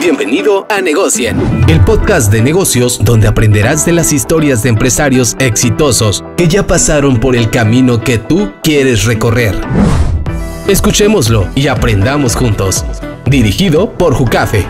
Bienvenido a Negocien, el podcast de negocios donde aprenderás de las historias de empresarios exitosos que ya pasaron por el camino que tú quieres recorrer. Escuchémoslo y aprendamos juntos. Dirigido por Jucafe.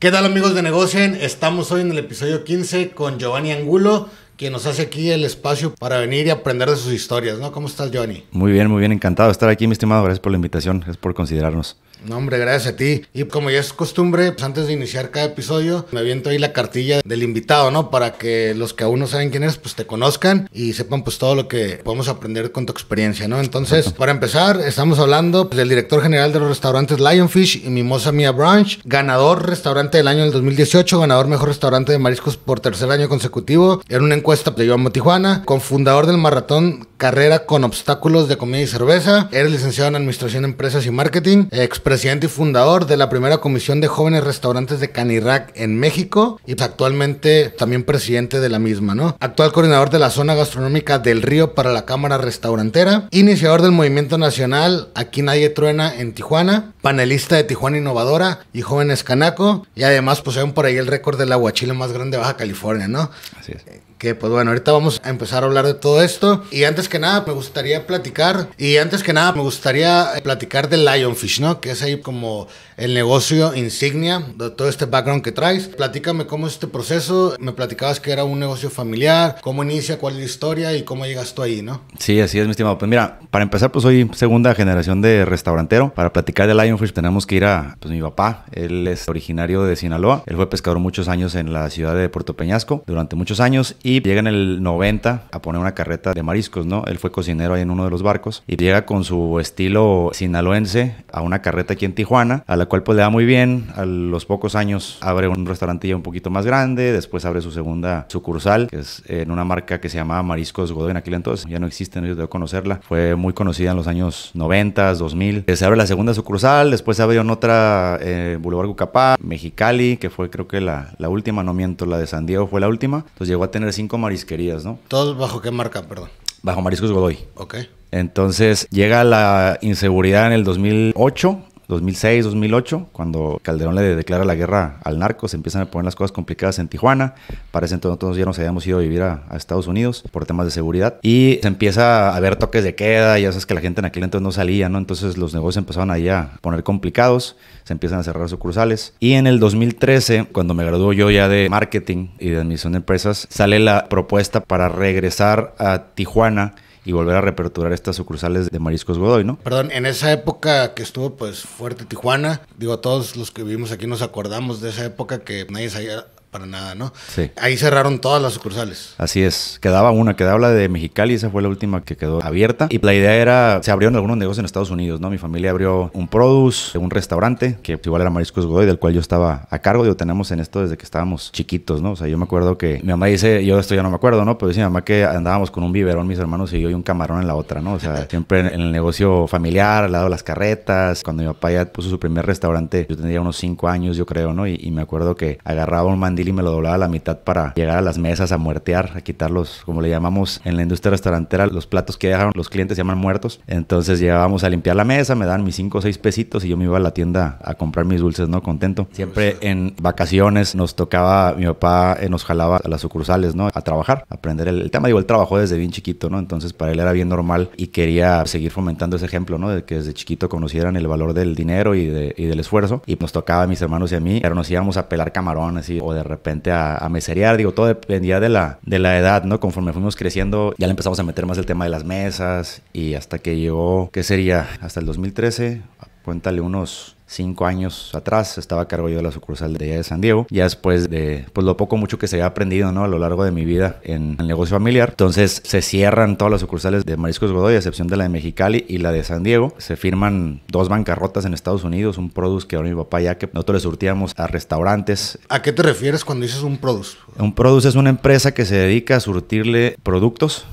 ¿Qué tal amigos de Negocien? Estamos hoy en el episodio 15 con Giovanni Angulo, que nos hace aquí el espacio para venir y aprender de sus historias, ¿no? ¿Cómo estás, Giovanni? Muy bien, muy bien, encantado de estar aquí, mi estimado. Gracias por la invitación, gracias por considerarnos. No, hombre, gracias a ti. Y como ya es costumbre, pues antes de iniciar cada episodio, me aviento ahí la cartilla del invitado, ¿no? Para que los que aún no saben quién es, pues te conozcan y sepan pues todo lo que podemos aprender con tu experiencia, ¿no? Entonces, para empezar, estamos hablando pues, del director general de los restaurantes Lionfish y Mimosa Mia Brunch. ganador restaurante del año del 2018, ganador mejor restaurante de mariscos por tercer año consecutivo, Era una encuesta de Yo Tijuana, cofundador del maratón Carrera con Obstáculos de Comida y Cerveza, eres licenciado en Administración, de Empresas y Marketing, expert presidente y fundador de la primera comisión de jóvenes restaurantes de Canirac en México y pues, actualmente también presidente de la misma, ¿no? Actual coordinador de la zona gastronómica del Río para la Cámara Restaurantera, iniciador del movimiento nacional Aquí Nadie Truena en Tijuana, panelista de Tijuana Innovadora y Jóvenes Canaco y además poseen pues, por ahí el récord del aguachile más grande de Baja California, ¿no? Así es. Eh, que pues bueno, ahorita vamos a empezar a hablar de todo esto. Y antes que nada, me gustaría platicar. Y antes que nada, me gustaría eh, platicar de Lionfish, ¿no? Que es ahí como el negocio insignia de todo este background que traes. Platícame cómo es este proceso. Me platicabas que era un negocio familiar, cómo inicia, cuál es la historia y cómo llegas tú ahí, ¿no? Sí, así es, mi estimado. Pues mira, para empezar, pues soy segunda generación de restaurantero. Para platicar de Lionfish tenemos que ir a pues, mi papá. Él es originario de Sinaloa. Él fue pescador muchos años en la ciudad de Puerto Peñasco durante muchos años y llega en el 90 a poner una carreta de mariscos, ¿no? Él fue cocinero ahí en uno de los barcos y llega con su estilo sinaloense a una carreta aquí en Tijuana, a la cual pues le da muy bien. A los pocos años abre un restaurantillo un poquito más grande, después abre su segunda sucursal, que es en una marca que se llamaba Mariscos Godoy en aquel entonces, ya no existe, no yo debo conocerla. Fue muy conocida en los años 90, 2000. Eh, se abre la segunda sucursal, después se abre en otra eh, Boulevard Gucapá, Mexicali, que fue creo que la, la última, no miento, la de San Diego fue la última. Entonces llegó a tener cinco marisquerías, ¿no? ¿Todos bajo qué marca, perdón? Bajo Mariscos Godoy. Ok. Entonces llega la inseguridad en el 2008 2006, 2008, cuando Calderón le declara la guerra al narco, se empiezan a poner las cosas complicadas en Tijuana. Parece entonces nosotros ya nos habíamos ido a vivir a, Estados Unidos por temas de seguridad. Y se empieza a haber toques de queda, ya sabes que la gente en aquel entonces no salía, ¿no? Entonces los negocios empezaban ahí a poner complicados, se empiezan a cerrar sucursales. Y en el 2013, cuando me graduó yo ya de marketing y de admisión de empresas, sale la propuesta para regresar a Tijuana y volver a reperturar estas sucursales de Mariscos Godoy, ¿no? Perdón, en esa época que estuvo pues fuerte Tijuana, digo, todos los que vivimos aquí nos acordamos de esa época que nadie sabía para nada, ¿no? Sí. Ahí cerraron todas las sucursales. Así es. Quedaba una, quedaba la de Mexicali, esa fue la última que quedó abierta. Y la idea era, se abrieron algunos negocios en Estados Unidos, ¿no? Mi familia abrió un produce, un restaurante, que igual era Mariscos Godoy, del cual yo estaba a cargo. Yo tenemos en esto desde que estábamos chiquitos, ¿no? O sea, yo me acuerdo que mi mamá dice, yo esto ya no me acuerdo, ¿no? Pero dice mi mamá que andábamos con un biberón, mis hermanos y yo, y un camarón en la otra, ¿no? O sea, siempre en el negocio familiar, al lado de las carretas. Cuando mi papá ya puso su primer restaurante, yo tenía unos cinco años, yo creo, ¿no? Y, me acuerdo que agarraba un mandito y me lo doblaba a la mitad para llegar a las mesas a muertear, a quitar los, como le llamamos en la industria restaurantera, los platos que dejaron los clientes se llaman muertos. Entonces llegábamos a limpiar la mesa, me dan mis 5 o 6 pesitos y yo me iba a la tienda a comprar mis dulces, ¿no? Contento. Siempre en vacaciones nos tocaba, mi papá eh, nos jalaba a las sucursales, ¿no? A trabajar, aprender el, tema. Digo, él trabajó desde bien chiquito, ¿no? Entonces para él era bien normal y quería seguir fomentando ese ejemplo, ¿no? De que desde chiquito conocieran el valor del dinero y, del esfuerzo. Y nos tocaba a mis hermanos y a mí, pero nos íbamos a pelar camarones y, o de repente a, a meserear, digo, todo dependía de la, de la edad, ¿no? Conforme fuimos creciendo, ya le empezamos a meter más el tema de las mesas y hasta que llegó, ¿qué sería? Hasta el 2013, cuéntale unos cinco años atrás estaba a cargo yo de la sucursal de de San Diego, ya después de pues, lo poco mucho que se había aprendido ¿no? a lo largo de mi vida en el negocio familiar. Entonces se cierran todas las sucursales de Mariscos Godoy, a excepción de la de Mexicali y la de San Diego. Se firman dos bancarrotas en Estados Unidos, un produce que ahora mi papá ya que nosotros le surtíamos a restaurantes. ¿A qué te refieres cuando dices un produce? Un produce es una empresa que se dedica a surtirle productos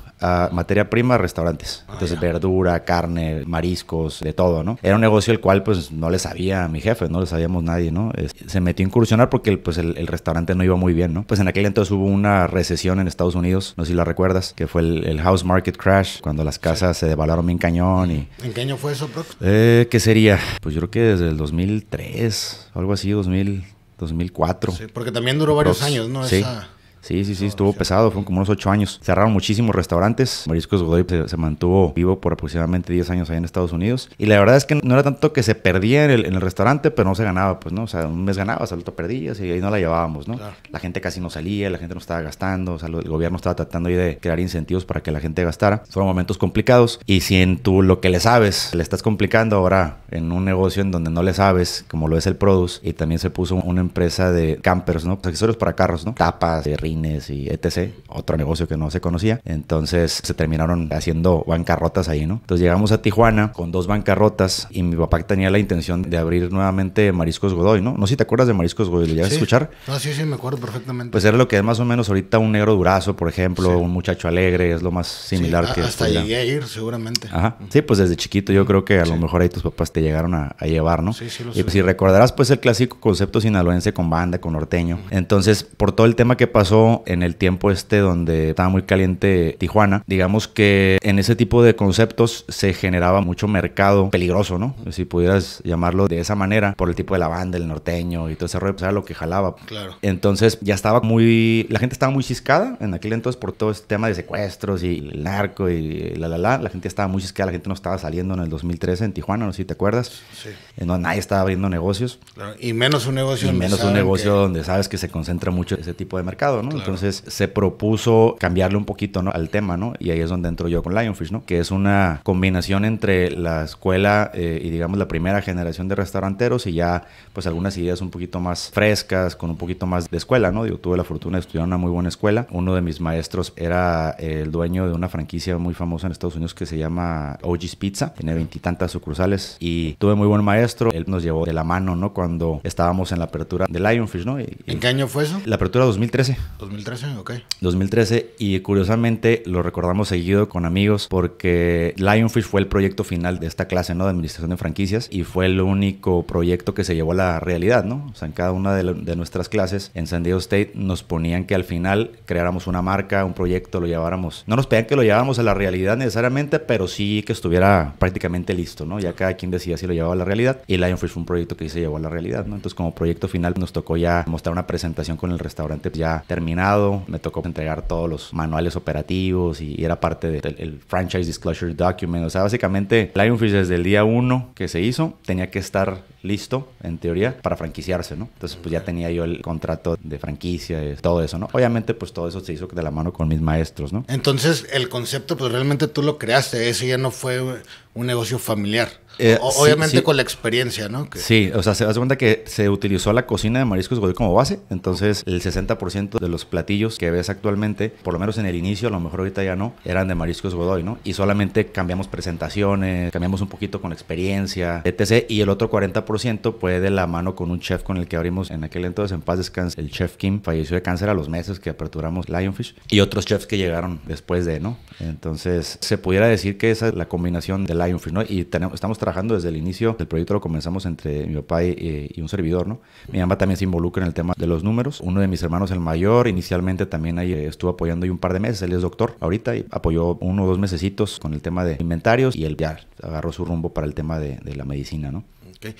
materia prima restaurantes. Ah, entonces, verdura, carne, mariscos, de todo, ¿no? Era un negocio el cual, pues, no le sabía a mi jefe, no le sabíamos nadie, ¿no? se metió a incursionar porque, pues, el, restaurante no iba muy bien, ¿no? Pues en aquel entonces hubo una recesión en Estados Unidos, no sé si la recuerdas, que fue el, house market crash, cuando las casas se devaluaron bien cañón y... ¿En qué año fue eso, profe? Eh, ¿Qué sería? Pues yo creo que desde el 2003, algo así, 2000... 2004. Sí, porque también duró varios años, ¿no? Esa... Sí, sí, sí, estuvo pesado, fueron como unos ocho años. Cerraron muchísimos restaurantes. Mariscos Godoy se, mantuvo vivo por aproximadamente 10 años ahí en Estados Unidos. Y la verdad es que no era tanto que se perdía en el, restaurante, pero no se ganaba, pues, ¿no? O sea, un mes ganabas, al otro perdías y ahí no la llevábamos, ¿no? La gente casi no salía, la gente no estaba gastando, o sea, el gobierno estaba tratando ahí de crear incentivos para que la gente gastara. Fueron momentos complicados y si en tú lo que le sabes le estás complicando ahora en un negocio en donde no le sabes, como lo es el Produce, y también se puso una empresa de campers, ¿no? Accesorios para carros, ¿no? Tapas, de eh, y etc. Otro negocio que no se conocía. Entonces se terminaron haciendo bancarrotas ahí, ¿no? Entonces llegamos a Tijuana con dos bancarrotas y mi papá tenía la intención de abrir nuevamente Mariscos Godoy, ¿no? No sé si te acuerdas de Mariscos Godoy, ¿lo llegas a escuchar? No, ah, sí, sí, me acuerdo perfectamente. Pues era lo que es más o menos ahorita un negro durazo, por ejemplo, un muchacho alegre, es lo más similar que... Hasta a ir, seguramente. Ajá. Sí, pues desde chiquito yo creo que a lo mejor ahí tus papás te llegaron a, llevar, ¿no? Sí, sí, lo sé. Y si recordarás, pues el clásico concepto sinaloense con banda, con norteño. Entonces, por todo el tema que pasó en el tiempo este donde estaba muy caliente Tijuana, digamos que en ese tipo de conceptos se generaba mucho mercado peligroso, ¿no? Si pudieras llamarlo de esa manera, por el tipo de la banda, el norteño y todo ese rollo, pues era lo que jalaba. Claro. Entonces ya estaba muy, la gente estaba muy chiscada en aquel entonces por todo este tema de secuestros y el narco y la la la, la gente estaba muy ciscada, la gente no estaba saliendo en el 2013 en Tijuana, no sé si te acuerdas. Sí. En donde nadie estaba abriendo negocios. Claro. Y menos un negocio. Y menos un negocio donde sabes que se concentra mucho ese tipo de mercado, ¿no? Entonces se propuso cambiarle un poquito al tema, ¿no? Y ahí es donde entro yo con Lionfish, ¿no? Que es una combinación entre la escuela eh, y digamos la primera generación de restauranteros y ya pues algunas ideas un poquito más frescas, con un poquito más de escuela, ¿no? Yo tuve la fortuna de estudiar en una muy buena escuela. Uno de mis maestros era eh, el dueño de una franquicia muy famosa en Estados Unidos que se llama OG's Pizza. Tiene veintitantas sucursales y tuve muy buen maestro. Él nos llevó de la mano, ¿no? Cuando estábamos en la apertura de Lionfish, ¿no? ¿En qué año fue eso? La apertura 2013. ¿2013 ¿ok? 2013 y curiosamente lo recordamos seguido con amigos porque Lionfish fue el proyecto final de esta clase ¿no? de administración de franquicias y fue el único proyecto que se llevó a la realidad, ¿no? O sea, en cada una de, nuestras clases en San Diego State nos ponían que al final creáramos una marca, un proyecto, lo lleváramos. No nos pedían que lo lleváramos a la realidad necesariamente, pero sí que estuviera prácticamente listo, ¿no? Ya cada quien decía si lo llevaba a la realidad y Lionfish fue un proyecto que se llevó a la realidad, ¿no? Entonces como proyecto final nos tocó ya mostrar una presentación con el restaurante ya terminado me tocó entregar todos los manuales operativos y, era parte del Franchise Disclosure Document. O sea, básicamente Lionfish desde el día 1 que se hizo tenía que estar listo, en teoría, para franquiciarse, ¿no? Entonces, pues ya tenía yo el contrato de franquicia y todo eso, ¿no? Obviamente, pues todo eso se hizo de la mano con mis maestros, ¿no? Entonces, el concepto, pues realmente tú lo creaste, ese ya no fue un negocio familiar. Eh, obviamente con la experiencia, ¿no? Sí, o sea, se da cuenta que se utilizó la cocina de mariscos Godoy como base, entonces el 60% de los platillos que ves actualmente, por lo menos en el inicio, a lo mejor ahorita ya no, eran de mariscos Godoy, ¿no? Y solamente cambiamos presentaciones, cambiamos un poquito con experiencia, etc. Y el otro 40% fue de la mano con un chef con el que abrimos en aquel entonces, en paz descanse, el chef Kim, falleció de cáncer a los meses que aperturamos Lionfish, y otros chefs que llegaron después de, ¿no? Entonces, se pudiera decir que esa es la combinación de Lionfish, ¿no? Y tenemos, estamos trabajando trabajando desde el inicio. del proyecto lo comenzamos entre mi papá eh, y, un servidor, ¿no? Mi mamá también se involucra en el tema de los números. Uno de mis hermanos, el mayor, inicialmente también ahí eh, estuvo apoyando ahí un par de meses. Él es doctor ahorita y apoyó uno o dos mesecitos con el tema de inventarios y él ya agarró su rumbo para el tema de, de la medicina, ¿no?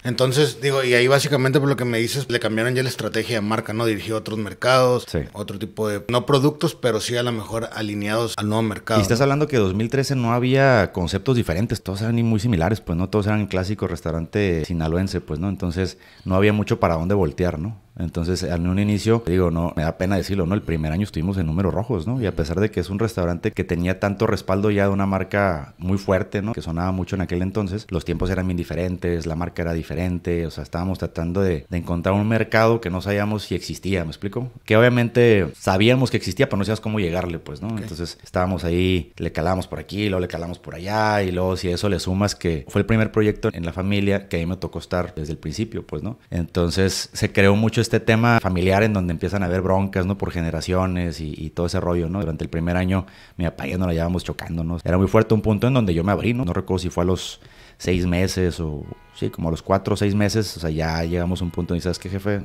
Entonces, digo, y ahí básicamente por lo que me dices, le cambiaron ya la estrategia de marca, ¿no? Dirigió a otros mercados, otro tipo de, no productos, pero sí a lo mejor alineados al nuevo mercado. Y estás hablando que en 2013 no había conceptos diferentes, todos eran muy similares, pues no todos eran clásicos restaurante sinaloense, pues no, entonces no había mucho para dónde voltear, ¿no? Entonces, en un inicio, digo, no, me da pena decirlo, ¿no? El primer año estuvimos en números rojos, ¿no? Y a pesar de que es un restaurante que tenía tanto respaldo ya de una marca muy fuerte, ¿no? Que sonaba mucho en aquel entonces, los tiempos eran bien diferentes, la marca era diferente, o sea, estábamos tratando de, encontrar un mercado que no sabíamos si existía, ¿me explico? Que obviamente sabíamos que existía, pero no sabíamos cómo llegarle, pues, ¿no? Entonces, estábamos ahí, le calábamos por aquí, luego le calamos por allá, y luego si eso le sumas que fue el primer proyecto en la familia que ahí me tocó estar desde el principio, pues, ¿no? Entonces, se creó mucho este este tema familiar en donde empiezan a haber broncas, ¿no? Por generaciones y, todo ese rollo, ¿no? Durante el primer año mi papá y nos la llevábamos chocándonos Era muy fuerte un punto en donde yo me abrí, ¿no? No recuerdo si fue a los seis meses o sí, como a los cuatro o seis meses, o sea, ya llegamos a un punto y ¿sabes qué, jefe?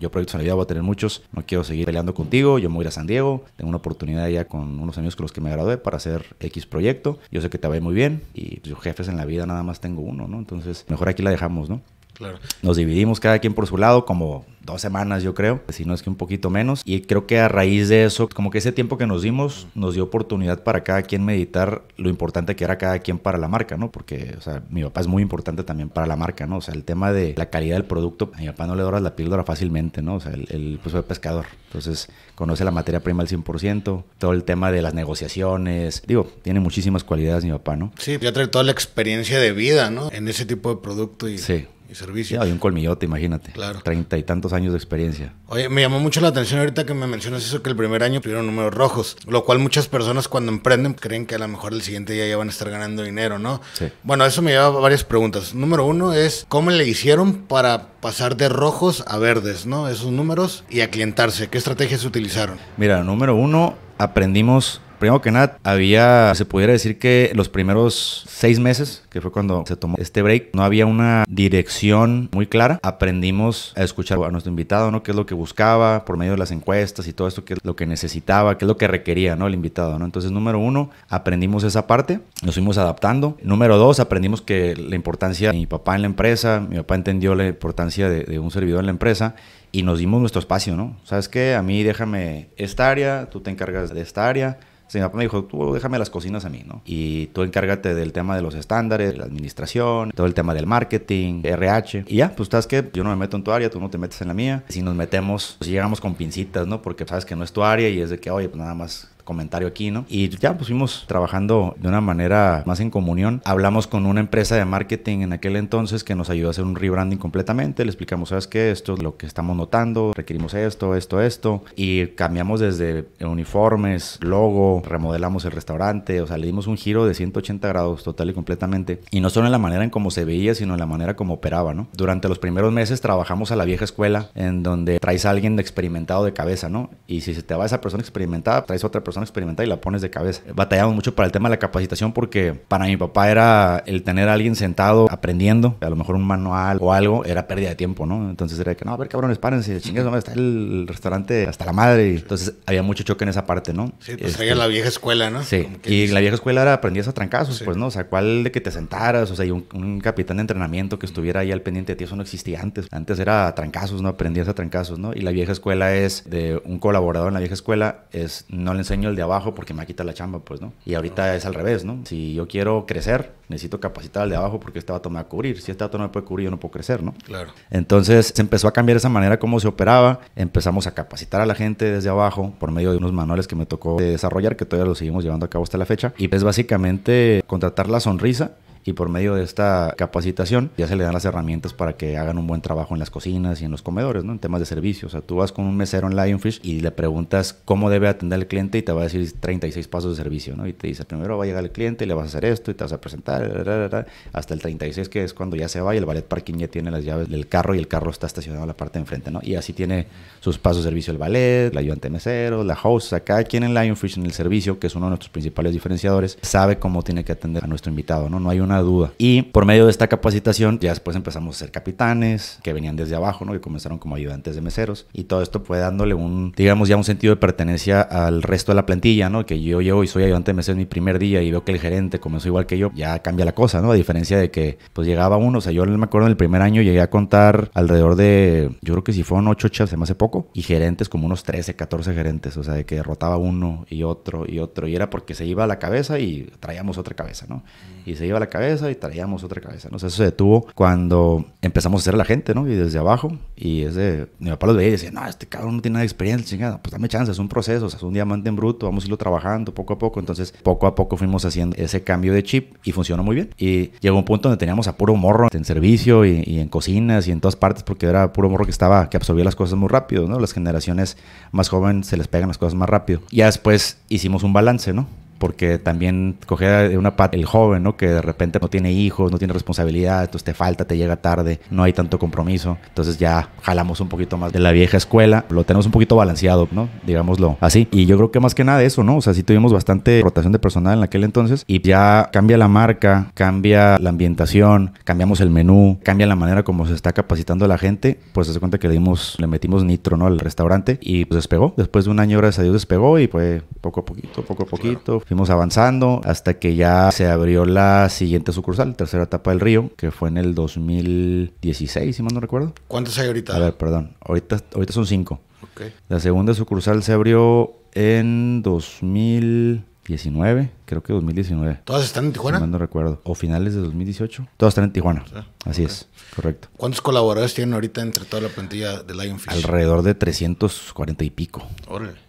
Yo proyectos en la vida voy a tener muchos, no quiero seguir peleando contigo, yo me voy a ir a San Diego, tengo una oportunidad ya con unos amigos con los que me gradué para hacer X proyecto, yo sé que te va a ir muy bien y pues, jefes en la vida nada más tengo uno, ¿no? Entonces, mejor aquí la dejamos, ¿no? Claro. Nos dividimos cada quien por su lado, como dos semanas yo creo, si no es que un poquito menos. Y creo que a raíz de eso, como que ese tiempo que nos dimos nos dio oportunidad para cada quien meditar lo importante que era cada quien para la marca, ¿no? Porque, o sea, mi papá es muy importante también para la marca, ¿no? O sea, el tema de la calidad del producto, a mi papá no le doras la píldora fácilmente, ¿no? O sea, él, pues, fue pescador, entonces conoce la materia prima al 100%, todo el tema de las negociaciones, digo, tiene muchísimas cualidades mi papá, ¿no? Sí, ya trae toda la experiencia de vida, ¿no? En ese tipo de producto y... Sí y servicio. Ya, un colmillote, imagínate. Claro. Treinta y tantos años de experiencia. Oye, me llamó mucho la atención ahorita que me mencionas eso, que el primer año tuvieron números rojos, lo cual muchas personas cuando emprenden creen que a lo mejor el siguiente día ya van a estar ganando dinero, ¿no? Sí. Bueno, eso me lleva a varias preguntas. Número uno es, ¿cómo le hicieron para pasar de rojos a verdes, ¿no? Esos números y a clientarse. ¿Qué estrategias utilizaron? Mira, número uno, aprendimos Primero que nada, había, se pudiera decir que los primeros seis meses, que fue cuando se tomó este break, no había una dirección muy clara. Aprendimos a escuchar a nuestro invitado, ¿no? Qué es lo que buscaba por medio de las encuestas y todo esto, qué es lo que necesitaba, qué es lo que requería, ¿no? El invitado, ¿no? Entonces, número uno, aprendimos esa parte, nos fuimos adaptando. Número dos, aprendimos que la importancia de mi papá en la empresa, mi papá entendió la importancia de, un servidor en la empresa y nos dimos nuestro espacio, ¿no? ¿Sabes qué? A mí déjame esta área, tú te encargas de esta área mi papá me dijo, tú déjame las cocinas a mí, ¿no? Y tú encárgate del tema de los estándares, la administración, todo el tema del marketing, RH. Y ya, pues sabes que yo no me meto en tu área, tú no te metes en la mía. Si nos metemos, pues llegamos con pincitas, ¿no? Porque sabes que no es tu área y es de que, oye, pues nada más comentario aquí, ¿no? Y ya pues fuimos trabajando de una manera más en comunión. Hablamos con una empresa de marketing en aquel entonces que nos ayudó a hacer un rebranding completamente. Le explicamos, ¿sabes qué? Esto es lo que estamos notando, requerimos esto, esto, esto. Y cambiamos desde uniformes, logo, remodelamos el restaurante, o sea, le dimos un giro de 180 grados total y completamente. Y no solo en la manera en cómo se veía, sino en la manera como operaba, ¿no? Durante los primeros meses trabajamos a la vieja escuela, en donde traes a alguien experimentado de cabeza, ¿no? Y si se te va esa persona experimentada, traes a otra persona experimental y la pones de cabeza. Batallamos mucho para el tema de la capacitación porque para mi papá era el tener a alguien sentado aprendiendo, a lo mejor un manual o algo, era pérdida de tiempo, ¿no? Entonces era que, no, a ver, cabrones, párense, no está el restaurante hasta la madre. entonces había mucho choque en esa parte, ¿no? Sí, pues la vieja escuela, ¿no? Sí, y la vieja escuela era aprendías a trancazos, pues, ¿no? O sea, ¿cuál de que te sentaras? O sea, y un, capitán de entrenamiento que estuviera ahí al pendiente de ti, eso no existía antes. Antes era a trancazos, ¿no? Aprendías a trancazos, ¿no? Y la vieja escuela es de un colaborador en la vieja escuela, es no le enseño el de abajo porque me quita la chamba, pues, ¿no? Y ahorita es al revés, ¿no? Si yo quiero crecer, necesito capacitar al de abajo porque este vato me va a cubrir. Si este vato no me puede cubrir, yo no puedo crecer, ¿no? Claro. Entonces se empezó a cambiar esa manera como se operaba. Empezamos a capacitar a la gente desde abajo por medio de unos manuales que me tocó desarrollar, que todavía lo seguimos llevando a cabo hasta la fecha. Y es pues, básicamente contratar la sonrisa y por medio de esta capacitación ya se le dan las herramientas para que hagan un buen trabajo en las cocinas y en los comedores, ¿no? En temas de servicio. O sea, tú vas con un mesero en Lionfish y le preguntas cómo debe atender al cliente y te va a decir 36 pasos de servicio, ¿no? Y te dice, primero va a llegar el cliente y le vas a hacer esto y te vas a presentar, hasta el 36 que es cuando ya se va y el valet parking ya tiene las llaves del carro y el carro está estacionado en la parte de enfrente, ¿no? Y así tiene sus pasos de servicio el valet, la ayudante mesero, la host, acá quien en Lionfish en el servicio, que es uno de nuestros principales diferenciadores, sabe cómo tiene que atender a nuestro invitado, ¿no? No hay una duda. Y por medio de esta capacitación, ya después empezamos a ser capitanes, que venían desde abajo, ¿no? Que comenzaron como ayudantes de meseros. Y todo esto fue dándole un, digamos, ya un sentido de pertenencia al resto de la plantilla, ¿no? Que yo llego y soy ayudante de meseros mi primer día y veo que el gerente comenzó igual que yo, ya cambia la cosa, ¿no? A diferencia de que, pues llegaba uno, o sea, yo me acuerdo en el primer año llegué a contar alrededor de, yo creo que si fueron ocho chefs, se me hace poco, y gerentes como unos 13, 14 gerentes, o sea, de que derrotaba uno y otro y otro, y era porque se iba a la cabeza y traíamos otra cabeza, ¿no? Y se iba a la cabeza y traíamos otra cabeza. ¿no? eso se detuvo cuando empezamos a hacer a la gente, ¿no? Y desde abajo. Y ese, mi papá los veía y decía, no, este cabrón no tiene nada de experiencia, chingada. Pues dame chance, es un proceso, es un diamante en bruto, vamos a irlo trabajando poco a poco. Entonces, poco a poco fuimos haciendo ese cambio de chip y funcionó muy bien. Y llegó un punto donde teníamos a puro morro en servicio y, en cocinas y en todas partes, porque era puro morro que estaba, que absorbía las cosas muy rápido, ¿no? Las generaciones más jóvenes se les pegan las cosas más rápido. Ya después hicimos un balance, ¿no? porque también coger una parte el joven, ¿no? Que de repente no tiene hijos, no tiene responsabilidad, entonces te falta, te llega tarde, no hay tanto compromiso. Entonces ya jalamos un poquito más de la vieja escuela, lo tenemos un poquito balanceado, ¿no? Digámoslo así. Y yo creo que más que nada eso, ¿no? O sea, sí tuvimos bastante rotación de personal en aquel entonces y ya cambia la marca, cambia la ambientación, cambiamos el menú, cambia la manera como se está capacitando a la gente, pues se hace cuenta que le dimos, le metimos nitro, ¿no? Al restaurante y pues despegó. Después de un año, hora de despegó y fue poco a poquito, poco a poquito. Fuimos avanzando hasta que ya se abrió la siguiente sucursal, tercera etapa del río, que fue en el 2016, si mal no recuerdo. ¿Cuántas hay ahorita? A ver, perdón. Ahorita, ahorita son cinco. Okay. La segunda sucursal se abrió en 2019, creo que 2019. ¿Todas están en Tijuana? No, no recuerdo. O finales de 2018. Todas están en Tijuana. Así es, correcto. ¿Cuántos colaboradores tienen ahorita entre toda la plantilla de Lionfish? Alrededor de 340 y pico. Órale.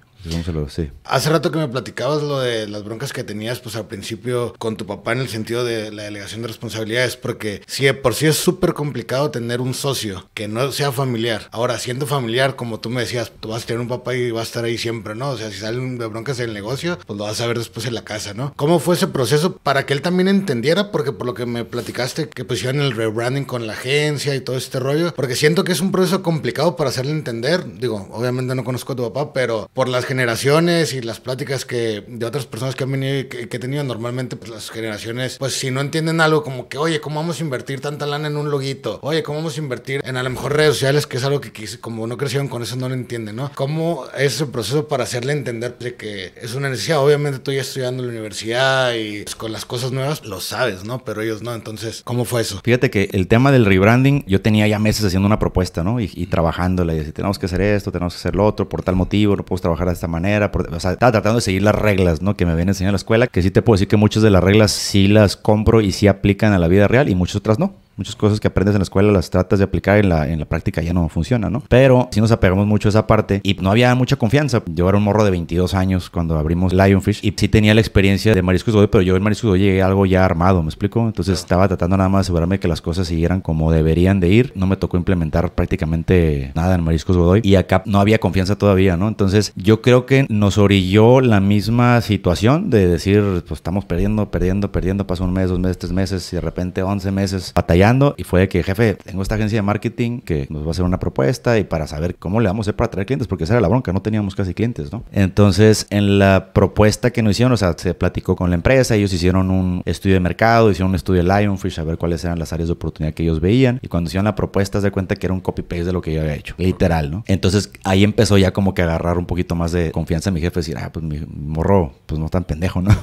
Hace rato que me platicabas lo de las broncas que tenías, pues al principio con tu papá en el sentido de la delegación de responsabilidades, porque si de por sí es súper complicado tener un socio que no sea familiar. Ahora, siendo familiar, como tú me decías, tú vas a tener un papá y va a estar ahí siempre, ¿no? O sea, si salen de broncas en el negocio, pues lo vas a ver después en la casa, ¿no? ¿Cómo fue ese proceso para que él también entendiera? Porque por lo que me platicaste, que pusieron el rebranding con la agencia y todo este rollo, porque siento que es un proceso complicado para hacerle entender. Digo, obviamente no conozco a tu papá, pero por las generaciones generaciones y las pláticas que de otras personas que han venido y que, he tenido normalmente, pues las generaciones, pues si no entienden algo como que, oye, ¿cómo vamos a invertir tanta lana en un loguito? Oye, ¿cómo vamos a invertir en a lo mejor redes sociales? Que es algo que como no crecieron con eso, no lo entienden, ¿no? ¿Cómo es el proceso para hacerle entender pues, que es una necesidad? Obviamente tú ya estudiando la universidad y pues, con las cosas nuevas lo sabes, ¿no? Pero ellos no. Entonces, ¿cómo fue eso? Fíjate que el tema del rebranding, yo tenía ya meses haciendo una propuesta, ¿no? Y, trabajándola y decir, tenemos que hacer esto, tenemos que hacer lo otro, por tal motivo, no podemos trabajar hasta manera. o sea, estaba tratando de seguir las reglas, ¿no? Que me habían enseñado en la escuela, que sí te puedo decir que muchas de las reglas sí las compro y sí aplican a la vida real y muchas otras no muchas cosas que aprendes en la escuela las tratas de aplicar en la, en la práctica ya no funciona, ¿no? Pero sí nos apegamos mucho a esa parte y no había mucha confianza. Yo era un morro de 22 años cuando abrimos Lionfish y sí tenía la experiencia de mariscos Godoy, pero yo en mariscos Godoy llegué algo ya armado, ¿me explico? Entonces estaba tratando nada más de asegurarme que las cosas siguieran como deberían de ir. No me tocó implementar prácticamente nada en mariscos Godoy y acá no había confianza todavía, ¿no? Entonces yo creo que nos orilló la misma situación de decir, pues estamos perdiendo, perdiendo, perdiendo, Pasó un mes, dos meses, tres meses y de repente 11 meses batallando y fue de que, jefe, tengo esta agencia de marketing que nos va a hacer una propuesta y para saber cómo le vamos a hacer para traer clientes, porque esa era la bronca, no teníamos casi clientes, ¿no? Entonces, en la propuesta que nos hicieron, o sea, se platicó con la empresa, ellos hicieron un estudio de mercado, hicieron un estudio de Lionfish, a ver cuáles eran las áreas de oportunidad que ellos veían y cuando hicieron la propuesta, se cuenta que era un copy-paste de lo que yo había hecho, literal, ¿no? Entonces, ahí empezó ya como que agarrar un poquito más de confianza en mi jefe, decir, ah, pues mi morro, pues no tan pendejo, ¿no?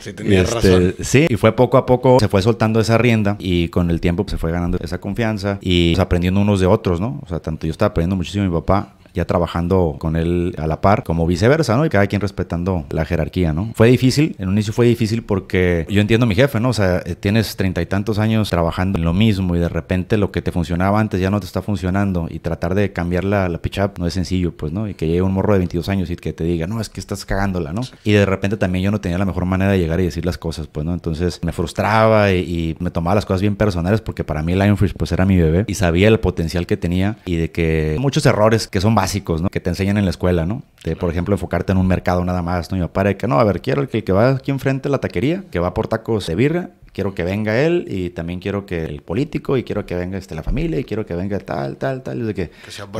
Sí, este, Sí, y fue poco a poco se fue soltando esa rienda y con el tiempo pues, se fue ganando esa confianza y pues, aprendiendo unos de otros, ¿no? O sea, tanto yo estaba aprendiendo muchísimo de mi papá ya trabajando con él a la par, como viceversa, ¿no? Y cada quien respetando la jerarquía, ¿no? Fue difícil, en un inicio fue difícil porque yo entiendo a mi jefe, ¿no? O sea, eh, tienes treinta y tantos años trabajando en lo mismo y de repente lo que te funcionaba antes ya no te está funcionando y tratar de cambiar la, la pitch up no es sencillo, pues, ¿no? Y que llegue un morro de 22 años y que te diga, no, es que estás cagándola, ¿no? Y de repente también yo no tenía la mejor manera de llegar y decir las cosas, pues, ¿no? Entonces me frustraba y, y me tomaba las cosas bien personales porque para mí Lionfish, pues, era mi bebé y sabía el potencial que tenía y de que muchos errores que son básicos, ¿no? Que te enseñan en la escuela, ¿no? De, por ejemplo, enfocarte en un mercado nada más, ¿no? Y para que no, a ver, quiero el que, que va aquí enfrente a la taquería, que va por tacos de birra, quiero que venga él y también quiero que el político y quiero que venga este, la familia y quiero que venga tal, tal, tal. De que,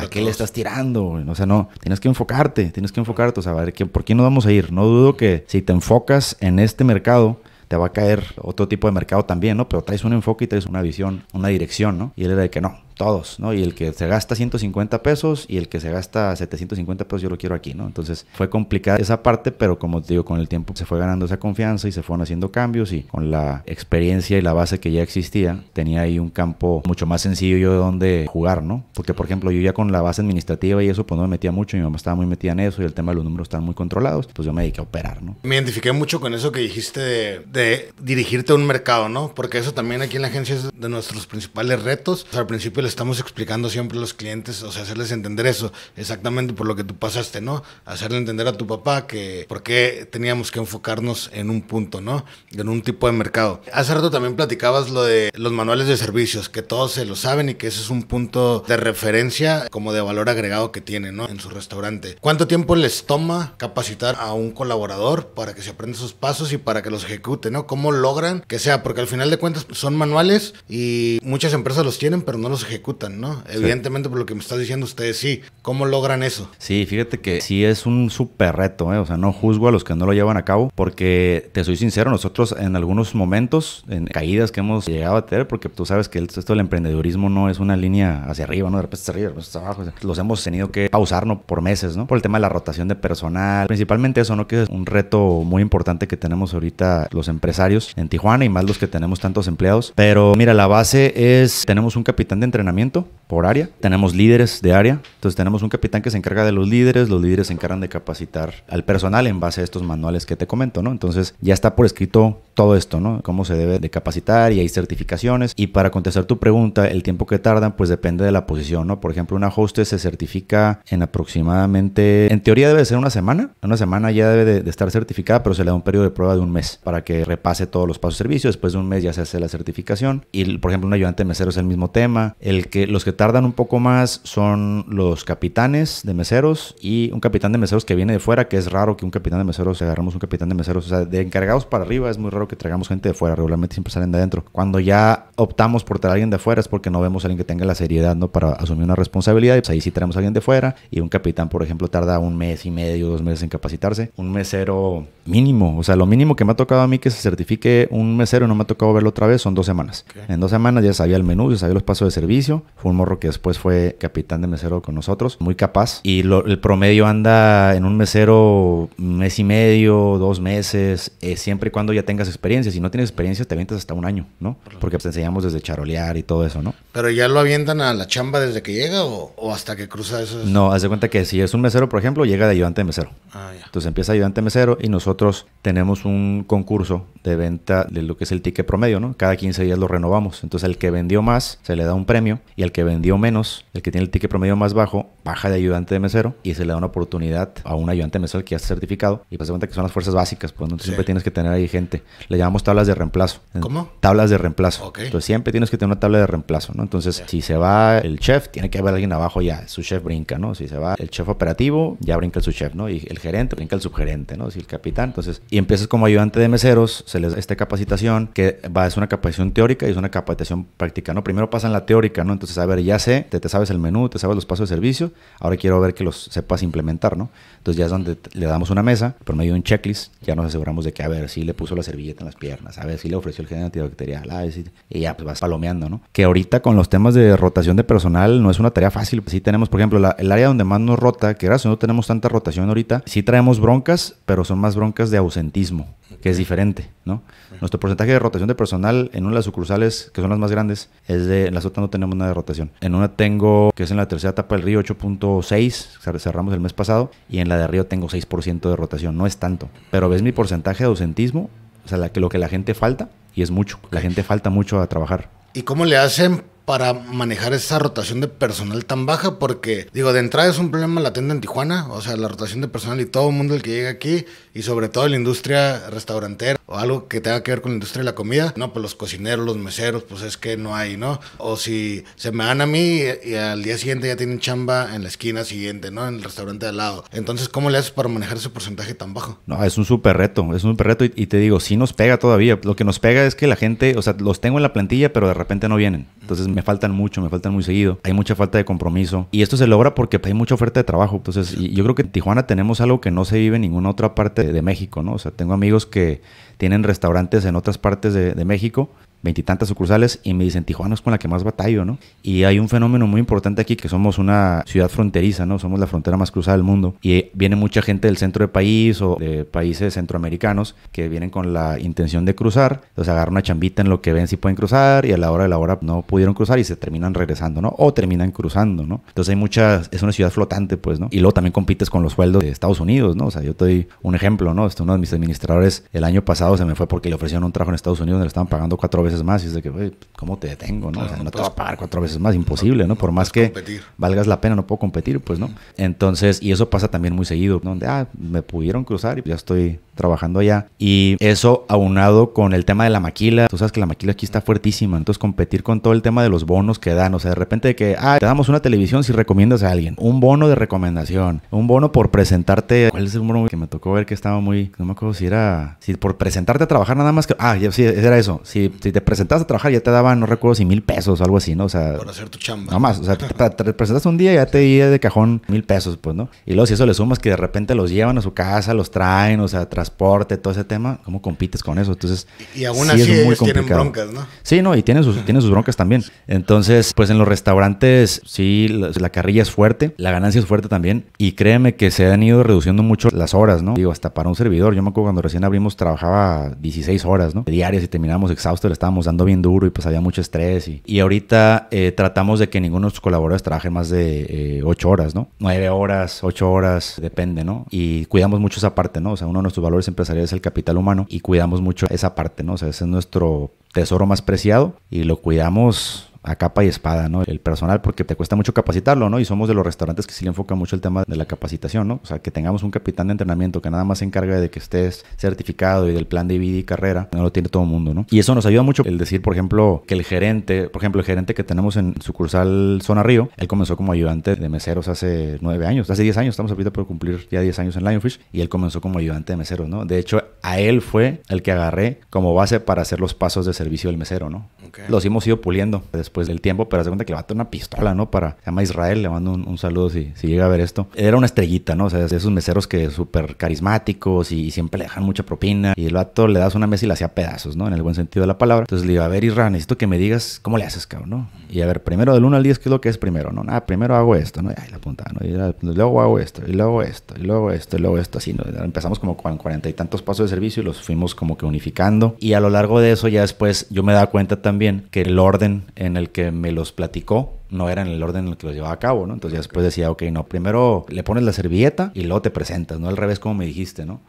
¿A qué le estás tirando? O sea, no, tienes que enfocarte, tienes que enfocarte. O sea, a ver, ¿por qué no vamos a ir? No dudo que si te enfocas en este mercado, te va a caer otro tipo de mercado también, ¿no? Pero traes un enfoque y traes una visión, una dirección, ¿no? Y él era de que no, todos, ¿no? Y el que se gasta 150 pesos y el que se gasta 750 pesos, yo lo quiero aquí, ¿no? Entonces fue complicada esa parte, pero como te digo, con el tiempo se fue ganando esa confianza y se fueron haciendo cambios y con la experiencia y la base que ya existía, tenía ahí un campo mucho más sencillo yo donde jugar, ¿no? Porque, por ejemplo, yo ya con la base administrativa y eso, pues no me metía mucho, mi mamá estaba muy metida en eso y el tema de los números estaban muy controlados, pues yo me dediqué a operar, ¿no? Me identifiqué mucho con eso que dijiste de, de dirigirte a un mercado, ¿no? Porque eso también aquí en la agencia es de nuestros principales retos. O sea, al principio les estamos explicando siempre a los clientes, o sea, hacerles entender eso, exactamente por lo que tú pasaste, ¿no? Hacerle entender a tu papá que por qué teníamos que enfocarnos en un punto, ¿no? En un tipo de mercado. Hace rato también platicabas lo de los manuales de servicios, que todos se lo saben y que ese es un punto de referencia como de valor agregado que tienen, ¿no? En su restaurante. ¿Cuánto tiempo les toma capacitar a un colaborador para que se aprenda sus pasos y para que los ejecute, ¿no? ¿Cómo logran que sea? Porque al final de cuentas pues, son manuales y muchas empresas los tienen, pero no los ejecutan ejecutan, ¿no? Evidentemente, por lo que me estás diciendo ustedes, sí. ¿Cómo logran eso? Sí, fíjate que sí es un súper reto, ¿eh? O sea, no juzgo a los que no lo llevan a cabo, porque te soy sincero, nosotros en algunos momentos, en caídas que hemos llegado a tener, porque tú sabes que esto del emprendedurismo no es una línea hacia arriba, ¿no? De repente hacia arriba, de repente hacia abajo. los hemos tenido que no, por meses, ¿no? Por el tema de la rotación de personal, principalmente eso, ¿no? Que es un reto muy importante que tenemos ahorita los empresarios en Tijuana y más los que tenemos tantos empleados. Pero mira, la base es, tenemos un capitán de entrenamiento entrenamiento por área. Tenemos líderes de área, entonces tenemos un capitán que se encarga de los líderes, los líderes se encargan de capacitar al personal en base a estos manuales que te comento, ¿no? Entonces ya está por escrito todo esto, ¿no? Cómo se debe de capacitar y hay certificaciones. Y para contestar tu pregunta, el tiempo que tardan, pues depende de la posición, ¿no? Por ejemplo, una hostess se certifica en aproximadamente, en teoría debe ser una semana, una semana ya debe de, estar certificada, pero se le da un periodo de prueba de un mes para que repase todos los pasos de servicio, después de un mes ya se hace la certificación. Y por ejemplo, un ayudante mesero es el mismo tema, el que los que tardan un poco más son los capitanes de meseros y un capitán de meseros que viene de fuera, que es raro que un capitán de meseros, agarramos un capitán de meseros, o sea, de encargados para arriba es muy raro que traigamos gente de fuera, regularmente siempre salen de adentro. Cuando ya optamos por traer a alguien de fuera es porque no vemos a alguien que tenga la seriedad, ¿no? Para asumir una responsabilidad y pues ahí sí traemos a alguien de fuera y un capitán, por ejemplo, tarda un mes y medio, dos meses en capacitarse. Un mesero mínimo, o sea, lo mínimo que me ha tocado a mí que se certifique un mesero, no me ha tocado verlo otra vez, son dos semanas. En dos semanas ya sabía el menú, ya sabía los pasos de servicio, fue un que después fue capitán de mesero con nosotros, muy capaz. Y el promedio anda en un mesero mes y medio, dos meses, eh, siempre y cuando ya tengas experiencia. Si no tienes experiencia, te avientas hasta un año, ¿no? Porque te pues, enseñamos desde charolear y todo eso, ¿no? Pero ya lo avientan a la chamba desde que llega o, hasta que cruza eso. No, haz de cuenta que si es un mesero, por ejemplo, llega de ayudante de mesero. Ah, Entonces empieza ayudante de mesero y nosotros tenemos un concurso de venta de lo que es el ticket promedio, ¿no? Cada 15 días lo renovamos. Entonces el que vendió más se le da un premio y el que vendió dio menos, el que tiene el ticket promedio más bajo, baja de ayudante de mesero y se le da una oportunidad a un ayudante de mesero que ya está certificado. Y pasa pues cuenta que son las fuerzas básicas, pues entonces siempre tienes que tener ahí gente. Le llamamos tablas de reemplazo. ¿Cómo? Tablas de reemplazo. Entonces siempre tienes que tener una tabla de reemplazo, ¿no? Entonces, si se va el chef, tiene que haber alguien abajo ya. Su chef brinca, ¿no? Si se va el chef operativo, ya brinca su chef, ¿no? Y el gerente brinca el subgerente, ¿no? Si el capitán. Entonces, y empiezas como ayudante de meseros, se les da esta capacitación que va, es una capacitación teórica y es una capacitación práctica, ¿no? Primero pasan la teórica, ¿no? Entonces, a ver, ya ya sé, te, sabes el menú, te sabes los pasos de servicio, ahora quiero ver que los sepas implementar, ¿no? Entonces ya es donde le damos una mesa, por medio de un checklist, ya nos aseguramos de que, a ver, si le puso la servilleta en las piernas, a ver, si le ofreció el de antibacterial, a ver, y ya pues vas palomeando, ¿no? Que ahorita con los temas de rotación de personal no es una tarea fácil, si pues, tenemos, por ejemplo, el área donde más nos rota, que gracias no tenemos tanta rotación ahorita, sí traemos broncas, pero son más broncas de ausentismo, que es diferente, ¿no? Nuestro porcentaje de rotación de personal en una de las sucursales, que son las más grandes, es de, en las otras no tenemos nada de rotación. En una tengo, que es en la tercera etapa del río, 8.6, cerramos el mes pasado, y en la de río tengo 6% de rotación, no es tanto. Pero ves mi porcentaje de ausentismo, o sea, lo que la gente falta, y es mucho. La gente falta mucho a trabajar. ¿Y cómo le hacen para manejar esa rotación de personal tan baja? Porque, digo, de entrada es un problema la tienda en Tijuana, o sea, la rotación de personal y todo el mundo el que llega aquí, y sobre todo la industria restaurantera o algo que tenga que ver con la industria de la comida, no, pues los cocineros, los meseros, pues es que no hay, ¿no? O si se me dan a mí y, al día siguiente ya tienen chamba en la esquina siguiente, ¿no? En el restaurante de al lado. Entonces, ¿cómo le haces para manejar ese porcentaje tan bajo? No, es un súper reto, es un súper reto y, te digo, sí nos pega todavía. Lo que nos pega es que la gente, o sea, los tengo en la plantilla, pero de repente no vienen. Entonces, me faltan mucho, me faltan muy seguido. Hay mucha falta de compromiso. Y esto se logra porque pues, hay mucha oferta de trabajo. Entonces, yo creo que en Tijuana tenemos algo que no se vive en ninguna otra parte de, México, ¿no? O sea, tengo amigos que tienen restaurantes en otras partes de México veintitantas sucursales y me dicen Tijuana es con la que más batallo, ¿no? Y hay un fenómeno muy importante aquí que somos una ciudad fronteriza, ¿no? Somos la frontera más cruzada del mundo y viene mucha gente del centro del país o de países centroamericanos que vienen con la intención de cruzar, entonces agarran una chambita en lo que ven si pueden cruzar y a la hora de la hora no pudieron cruzar y se terminan regresando, ¿no? O terminan cruzando, ¿no? Entonces hay muchas, es una ciudad flotante, pues, ¿no? Y luego también compites con los sueldos de Estados Unidos, ¿no? O sea, yo te doy un ejemplo, ¿no? Este, uno de mis administradores el año pasado se me fue porque le ofrecieron un trabajo en Estados Unidos donde le estaban pagando cuatro veces más y es de que, güey, ¿cómo te detengo? ¿no? no, te pues, vas a cuatro veces más, imposible, ¿no? Por más que valgas la pena, no puedo competir, pues, ¿no? Entonces, y eso pasa también muy seguido, donde, ah, me pudieron cruzar y ya estoy trabajando allá. Y eso aunado con el tema de la maquila, tú sabes que la maquila aquí está fuertísima, entonces competir con todo el tema de los bonos que dan, o sea, de repente que, ah, te damos una televisión si recomiendas a alguien, un bono de recomendación, un bono por presentarte, ¿cuál es el bono que me tocó ver que estaba muy, no me acuerdo si era, si por presentarte a trabajar nada más que, ah, sí, era eso, si, si te te a trabajar ya te daban, no recuerdo si mil pesos o algo así, ¿no? O sea. Por hacer tu chamba. Nada más. O sea, te, presentas un día y ya te iba de cajón mil pesos, pues, ¿no? Y luego si eso le sumas que de repente los llevan a su casa, los traen, o sea, transporte, todo ese tema, ¿cómo compites con eso? Entonces. Y, aún así tienen broncas, ¿no? Sí, no, y tienen sus, tienen sus broncas también. Entonces, pues en los restaurantes, sí, la, carrilla es fuerte, la ganancia es fuerte también. Y créeme que se han ido reduciendo mucho las horas, ¿no? Digo, hasta para un servidor. Yo me acuerdo cuando recién abrimos trabajaba 16 horas, ¿no? Diarias y terminamos exhaustos, estábamos dando bien duro y pues había mucho estrés. Y, y ahorita eh, tratamos de que ninguno de nuestros colaboradores trabaje más de eh, ocho horas, ¿no? nueve horas, ocho horas, depende, ¿no? Y cuidamos mucho esa parte, ¿no? O sea, uno de nuestros valores empresariales es el capital humano y cuidamos mucho esa parte, ¿no? O sea, ese es nuestro tesoro más preciado y lo cuidamos a capa y espada, ¿no? El personal, porque te cuesta mucho capacitarlo, ¿no? Y somos de los restaurantes que sí le enfoca mucho el tema de la capacitación, ¿no? O sea, que tengamos un capitán de entrenamiento que nada más se encarga de que estés certificado y del plan de vida y carrera, no lo tiene todo el mundo, ¿no? Y eso nos ayuda mucho el decir, por ejemplo, que el gerente, por ejemplo, el gerente que tenemos en sucursal Zona Río, él comenzó como ayudante de meseros hace nueve años, hace diez años, estamos ahorita por cumplir ya diez años en Lionfish, y él comenzó como ayudante de meseros, ¿no? De hecho, a él fue el que agarré como base para hacer los pasos de servicio del mesero, ¿no? Los hemos ido puliendo después del tiempo, pero hace cuenta que le tener una pistola, ¿no? Para, se llama Israel, le mando un, un saludo si, si, llega a ver esto. Era una estrellita, ¿no? O sea, de esos meseros que súper carismáticos y, siempre le dejan mucha propina. Y el vato le das una mesa y la hacía pedazos, ¿no? En el buen sentido de la palabra. Entonces le digo, a ver, Israel, necesito que me digas cómo le haces, cabrón, ¿no? Y a ver, primero del 1 al 10, ¿qué es lo que es primero, no? Nada, ah, primero hago esto, ¿no? Y ahí la puntada, ¿no? Y luego hago esto, y luego esto, y luego esto, y luego esto, así, ¿no? Empezamos como con cuarenta y tantos pasos de servicio y los fuimos como que unificando. Y a lo largo de eso, ya después yo me daba cuenta también bien que el orden en el que me los platicó no era en el orden en el que lo llevaba a cabo, ¿no? Entonces ya después decía, ok, no, primero le pones la servilleta y luego te presentas, ¿no? Al revés como me dijiste, ¿no?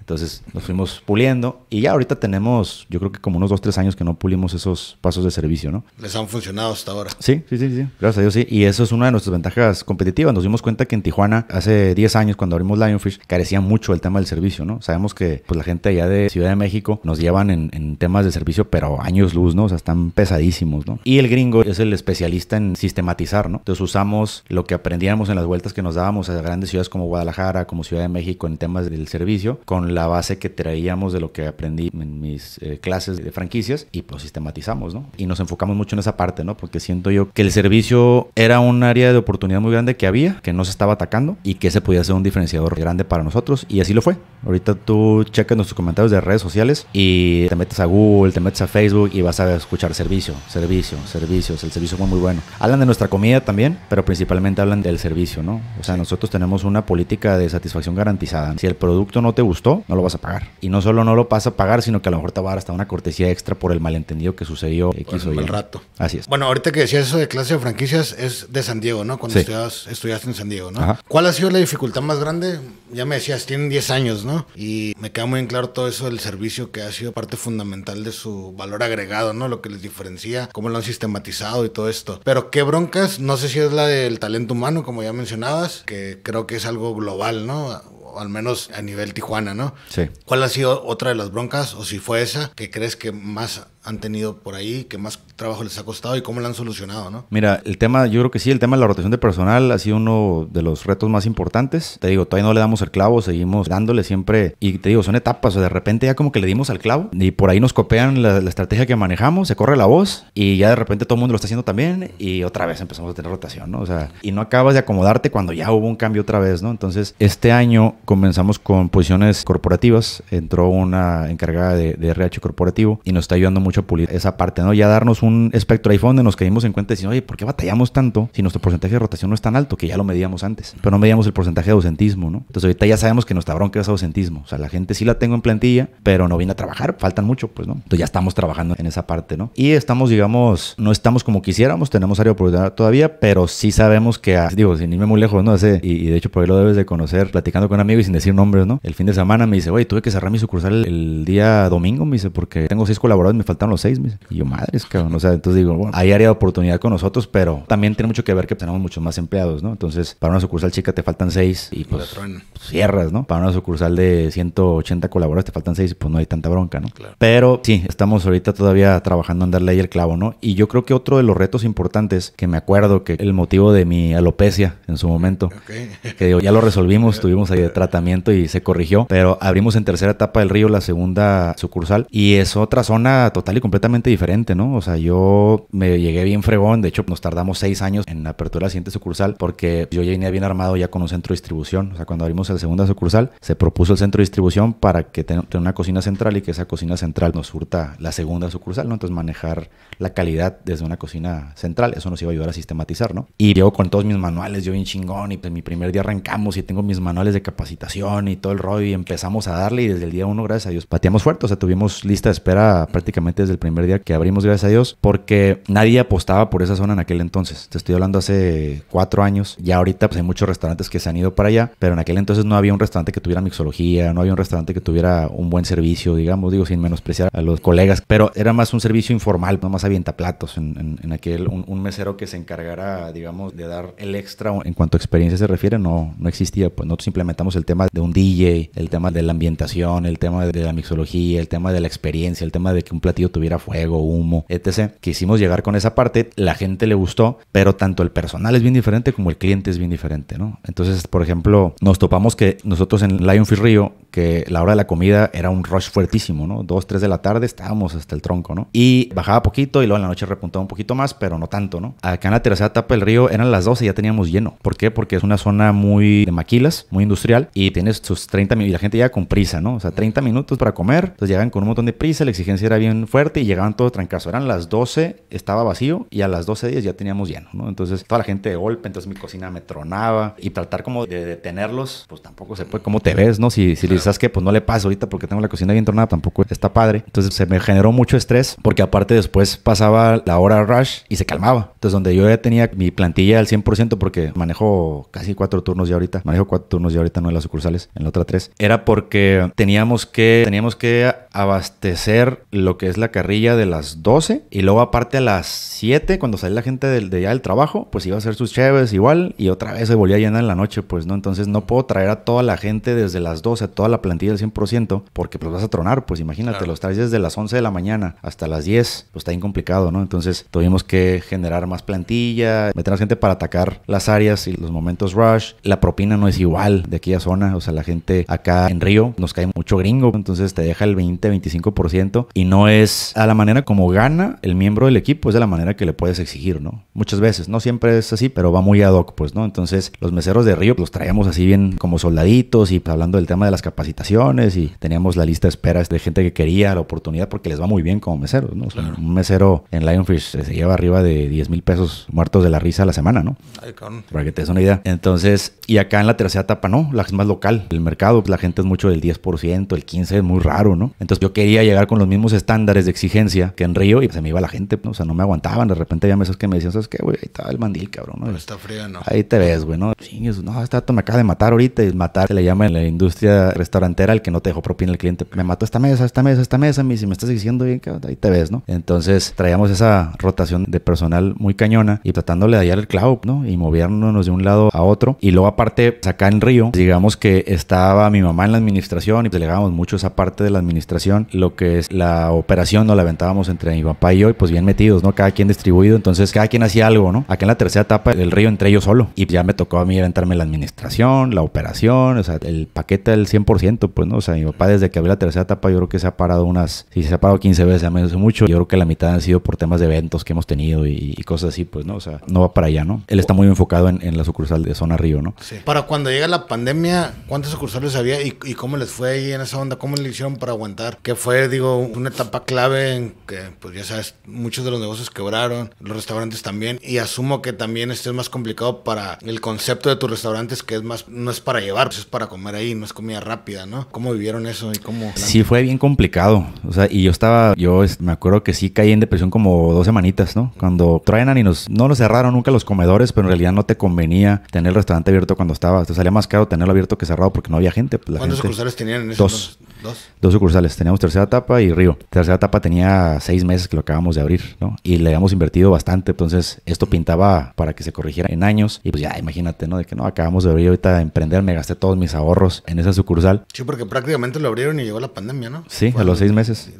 Entonces nos fuimos puliendo y ya ahorita tenemos, yo creo que como unos dos, tres años que no pulimos esos pasos de servicio, ¿no? Les han funcionado hasta ahora. Sí, sí, sí, sí. Gracias a Dios, sí. Y eso es una de nuestras ventajas competitivas. Nos dimos cuenta que en Tijuana, hace 10 años, cuando abrimos Lionfish, carecía mucho el tema del servicio, ¿no? Sabemos que pues, la gente allá de Ciudad de México nos llevan en, en temas de servicio, pero años luz, ¿no? O sea, están pesadísimos, ¿no? Y el gringo es el especialista en sistematizar, ¿no? Entonces usamos lo que aprendíamos en las vueltas que nos dábamos a grandes ciudades como Guadalajara, como Ciudad de México en temas del servicio, con la base que traíamos de lo que aprendí en mis eh, clases de franquicias y pues sistematizamos, ¿no? Y nos enfocamos mucho en esa parte, ¿no? Porque siento yo que el servicio era un área de oportunidad muy grande que había, que no se estaba atacando y que ese podía ser un diferenciador grande para nosotros y así lo fue. Ahorita tú checas nuestros comentarios de redes sociales y te metes a Google, te metes a Facebook y vas a escuchar servicio, servicio, servicios. El servicio fue muy bueno. Alan de nuestra comida también, pero principalmente hablan del servicio, ¿no? O sea, nosotros tenemos una política de satisfacción garantizada. Si el producto no te gustó, no lo vas a pagar. Y no solo no lo vas a pagar, sino que a lo mejor te va a dar hasta una cortesía extra por el malentendido que sucedió X por o el rato. Así es. Bueno, ahorita que decías eso de clase de franquicias es de San Diego, ¿no? Cuando estudias, estudiaste en San Diego, ¿no? Ajá. ¿Cuál ha sido la dificultad más grande? Ya me decías, tienen 10 años, ¿no? Y me queda muy en claro todo eso del servicio que ha sido parte fundamental de su valor agregado, ¿no? Lo que les diferencia, cómo lo han sistematizado y todo esto. Pero ¿qué broncas, no sé si es la del talento humano, como ya mencionabas, que creo que es algo global, ¿no? al menos a nivel Tijuana, ¿no? Sí. ¿Cuál ha sido otra de las broncas, o si fue esa, que crees que más han tenido por ahí, que más trabajo les ha costado y cómo la han solucionado, ¿no? Mira, el tema, yo creo que sí, el tema de la rotación de personal ha sido uno de los retos más importantes. Te digo, todavía no le damos el clavo, seguimos dándole siempre, y te digo, son etapas, o de repente ya como que le dimos al clavo y por ahí nos copian la, la estrategia que manejamos, se corre la voz y ya de repente todo el mundo lo está haciendo también y otra vez empezamos a tener rotación, ¿no? O sea, y no acabas de acomodarte cuando ya hubo un cambio otra vez, ¿no? Entonces, este año comenzamos con posiciones corporativas. Entró una encargada de, RH corporativo y nos está ayudando mucho a pulir esa parte, ¿no? Ya darnos un espectro ahí fue donde nos caímos en cuenta y oye, ¿por qué batallamos tanto si nuestro porcentaje de rotación no es tan alto? Que ya lo medíamos antes, pero no medíamos el porcentaje de ausentismo, ¿no? Entonces ahorita ya sabemos que nuestra bronca es ausentismo. O sea, la gente sí la tengo en plantilla, pero no viene a trabajar, faltan mucho, pues, ¿no? Entonces ya estamos trabajando en esa parte, ¿no? Y estamos, digamos, no estamos como quisiéramos, tenemos área de oportunidad todavía, pero sí sabemos que, ah, digo, sin irme muy lejos, ¿no? sé y, y de hecho por ahí lo debes de conocer, platicando con una amigo y sin decir nombres, ¿no? El fin de semana me dice, güey, tuve que cerrar mi sucursal el, día domingo, me dice, porque tengo seis colaboradores, me faltan los seis, me dice. Y yo, madres, cabrón. O sea, entonces digo, bueno, hay área de oportunidad con nosotros, pero también tiene mucho que ver que pues, tenemos muchos más empleados, ¿no? Entonces, para una sucursal chica te faltan seis y pues, cierras, ¿no? Para una sucursal de 180 colaboradores te faltan seis y pues no hay tanta bronca, ¿no? Claro. Pero sí, estamos ahorita todavía trabajando en darle ahí el clavo, ¿no? Y yo creo que otro de los retos importantes que me acuerdo que el motivo de mi alopecia en su momento, que digo, ya lo resolvimos, tuvimos ahí tratamiento y se corrigió. Pero abrimos en tercera etapa del río la segunda sucursal y es otra zona total y completamente diferente, ¿no? O sea, yo me llegué bien fregón. De hecho, nos tardamos seis años en la apertura de la siguiente sucursal porque yo ya venía bien armado ya con un centro de distribución. O sea, cuando abrimos la segunda sucursal, se propuso el centro de distribución para que tenga una cocina central y que esa cocina central nos surta la segunda sucursal, ¿no? Entonces, manejar la calidad desde una cocina central, eso nos iba a ayudar a sistematizar, ¿no? Y yo con todos mis manuales, yo bien chingón, y pues mi primer día arrancamos y tengo mis manuales de capacidad citación y todo el rollo y empezamos a darle y desde el día uno, gracias a Dios, pateamos fuerte, o sea, tuvimos lista de espera prácticamente desde el primer día que abrimos, gracias a Dios, porque nadie apostaba por esa zona en aquel entonces. Te estoy hablando hace cuatro años, ya ahorita pues hay muchos restaurantes que se han ido para allá, pero en aquel entonces no había un restaurante que tuviera mixología, no había un restaurante que tuviera un buen servicio, digamos, digo, sin menospreciar a los colegas, pero era más un servicio informal, no más avienta platos en, aquel, un, mesero que se encargara, digamos, de dar el extra en cuanto a experiencia se refiere, no, no existía, pues nosotros implementamos el tema de un DJ, el tema de la ambientación, el tema de la mixología, el tema de la experiencia, el tema de que un platillo tuviera fuego, humo, etc. Quisimos llegar con esa parte, la gente le gustó, pero tanto el personal es bien diferente como el cliente es bien diferente, ¿no? Entonces, por ejemplo, nos topamos que nosotros en Lionfish Río, que la hora de la comida era un rush fuertísimo, ¿no? Dos, tres de la tarde estábamos hasta el tronco, ¿no? Y bajaba poquito y luego en la noche repuntaba un poquito más, pero no tanto, ¿no? Acá en la tercera etapa del río eran las 12 y ya teníamos lleno. ¿Por qué? Porque es una zona muy de maquilas, muy industrial y tienes tus 30 minutos y la gente llega con prisa, ¿no? O sea, 30 minutos para comer, entonces llegan con un montón de prisa, la exigencia era bien fuerte y llegaban todo trancazo. Eran las 12, estaba vacío y a las días ya teníamos lleno, ¿no? Entonces toda la gente de golpe, entonces mi cocina me tronaba y tratar como de detenerlos, pues tampoco se puede, como te ves, no? Si, si le dices que pues no le pasa ahorita porque tengo la cocina bien tronada, tampoco está padre. Entonces se me generó mucho estrés porque aparte después pasaba la hora rush y se calmaba. Entonces donde yo ya tenía mi plantilla al 100% porque manejo casi cuatro turnos ya ahorita, manejo cuatro turnos ya ahorita de las sucursales, en la otra tres, era porque teníamos que, teníamos que abastecer lo que es la carrilla de las 12 y luego aparte a las 7 cuando salía la gente de, de ya del trabajo, pues iba a hacer sus cheves igual y otra vez se volvía a llenar en la noche, pues no, entonces no puedo traer a toda la gente desde las 12, a toda la plantilla del 100% porque pues vas a tronar, pues imagínate, los traes desde las 11 de la mañana hasta las 10, pues está bien complicado, ¿no? Entonces tuvimos que generar más plantilla, meter a gente para atacar las áreas y los momentos rush, la propina no es igual de aquí zona. O sea, la gente acá en Río nos cae mucho gringo, entonces te deja el 20-25% y no es a la manera como gana el miembro del equipo, es de la manera que le puedes exigir, ¿no? Muchas veces, no siempre es así, pero va muy ad hoc, pues, ¿no? Entonces, los meseros de Río los traíamos así bien como soldaditos y hablando del tema de las capacitaciones y teníamos la lista de esperas de gente que quería la oportunidad porque les va muy bien como meseros, ¿no? Un mesero en Lionfish se lleva arriba de 10 mil pesos muertos de la risa a la semana, ¿no? Ay, Para que te des una idea. Entonces, y acá en la tercera etapa, ¿no? La es más local. El mercado, pues, la gente es mucho del 10%, el 15% es muy raro, ¿no? Entonces yo quería llegar con los mismos estándares de exigencia que en Río y se me iba la gente, o sea, no me aguantaban. De repente había mesas que me decían, ¿sabes qué, güey? Ahí está el mandil, cabrón. ¿no? está fría, ¿no? Ahí te ves, güey, ¿no? no, este dato me acaba de matar ahorita y matar se le llama en la industria restaurantera el que no te dejó propina el cliente. Me mató esta mesa, esta mesa, esta mesa, y si me estás diciendo bien, cabrón, ahí te ves, ¿no? Entonces traíamos esa rotación de personal muy cañona y tratándole de hallar el cloud, ¿no? Y moviéndonos de un lado a otro. Y luego aparte, pues, acá en Río, pues, digamos, digamos que estaba mi mamá en la administración y delegábamos mucho esa parte de la administración, lo que es la operación, nos la aventábamos entre mi papá y yo, y pues bien metidos, ¿no? Cada quien distribuido, entonces cada quien hacía algo, ¿no? Acá en la tercera etapa el río entre ellos solo y ya me tocó a mí aventarme la administración, la operación, o sea, el paquete del 100%, pues, ¿no? O sea, mi papá desde que abrió la tercera etapa yo creo que se ha parado unas, si se ha parado 15 veces, a menos mucho, yo creo que la mitad han sido por temas de eventos que hemos tenido y, cosas así, pues, ¿no? O sea, no va para allá, ¿no? Él está muy enfocado en, en la sucursal de Zona Río, ¿no? Sí. Para cuando llega la pandemia, cuántos sucursales había y, cómo les fue ahí en esa onda? ¿Cómo le hicieron para aguantar? Que fue, digo, una etapa clave en que, pues ya sabes, muchos de los negocios quebraron, los restaurantes también, y asumo que también este es más complicado para el concepto de tus restaurantes, que es más, no es para llevar, es para comer ahí, no es comida rápida, ¿no? ¿Cómo vivieron eso y cómo? Sí, fue bien complicado, o sea, y yo estaba, yo me acuerdo que sí caí en depresión como dos semanitas, ¿no? Cuando traen y nos, no nos cerraron nunca los comedores, pero en realidad no te convenía tener el restaurante abierto cuando estabas, te salía más caro tenerlo abierto que cerrado porque no había gente. Pues, ¿Cuántos sucursales tenían en esos dos, dos, dos? sucursales. Teníamos tercera etapa y Río. Tercera etapa tenía seis meses que lo acabamos de abrir, ¿no? Y le habíamos invertido bastante. Entonces, esto pintaba para que se corrigiera en años. Y pues ya, imagínate, ¿no? De que no, acabamos de abrir ahorita a emprender. Me gasté todos mis ahorros en esa sucursal. Sí, porque prácticamente lo abrieron y llegó la pandemia, ¿no? Sí, a los seis meses.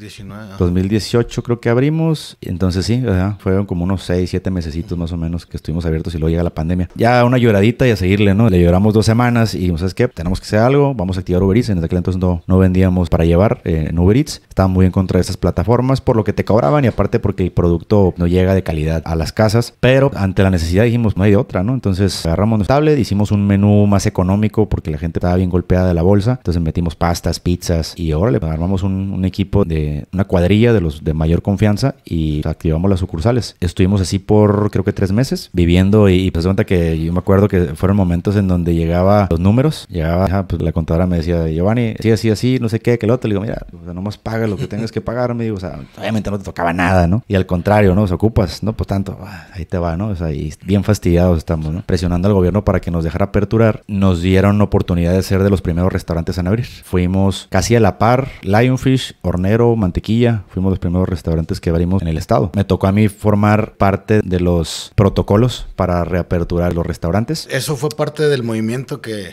2018 creo que abrimos. Entonces, sí, fueron como unos seis, siete mesecitos más o menos que estuvimos abiertos y luego llega la pandemia. Ya una lloradita y a seguirle, ¿no? Le lloramos dos semanas y o es que Tenemos que hacer algo, vamos a activar Uber Eats. En aquel entonces no, vendíamos para llevar eh, en Uber Eats. Estaban muy en contra de esas plataformas por lo que te cobraban y aparte porque el producto no llega de calidad a las casas. Pero ante la necesidad dijimos, no hay de otra, ¿no? Entonces agarramos nuestro tablet, hicimos un menú más económico porque la gente estaba bien golpeada de la bolsa. Entonces metimos pastas, pizzas y órale, pues, armamos un, un equipo de una cuadrilla de los de mayor confianza y activamos las sucursales. Estuvimos así por creo que tres meses viviendo y, y pues cuenta que yo me acuerdo que fueron momentos en donde llegaba los números Llegaba, pues, la contadora me decía, Giovanni, sí, así, así, no sé qué, que el otro. Le digo, mira, no nomás paga lo que tengas que pagar. Me digo, obviamente no te tocaba nada, ¿no? Y al contrario, ¿no? O ocupas, ¿no? por pues tanto, ah, ahí te va, ¿no? O sea, bien fastidiados estamos, ¿no? Presionando al gobierno para que nos dejara aperturar. Nos dieron oportunidad de ser de los primeros restaurantes en abrir. Fuimos casi a la par, Lionfish, Hornero, Mantequilla. Fuimos los primeros restaurantes que abrimos en el estado. Me tocó a mí formar parte de los protocolos para reaperturar los restaurantes. Eso fue parte del movimiento que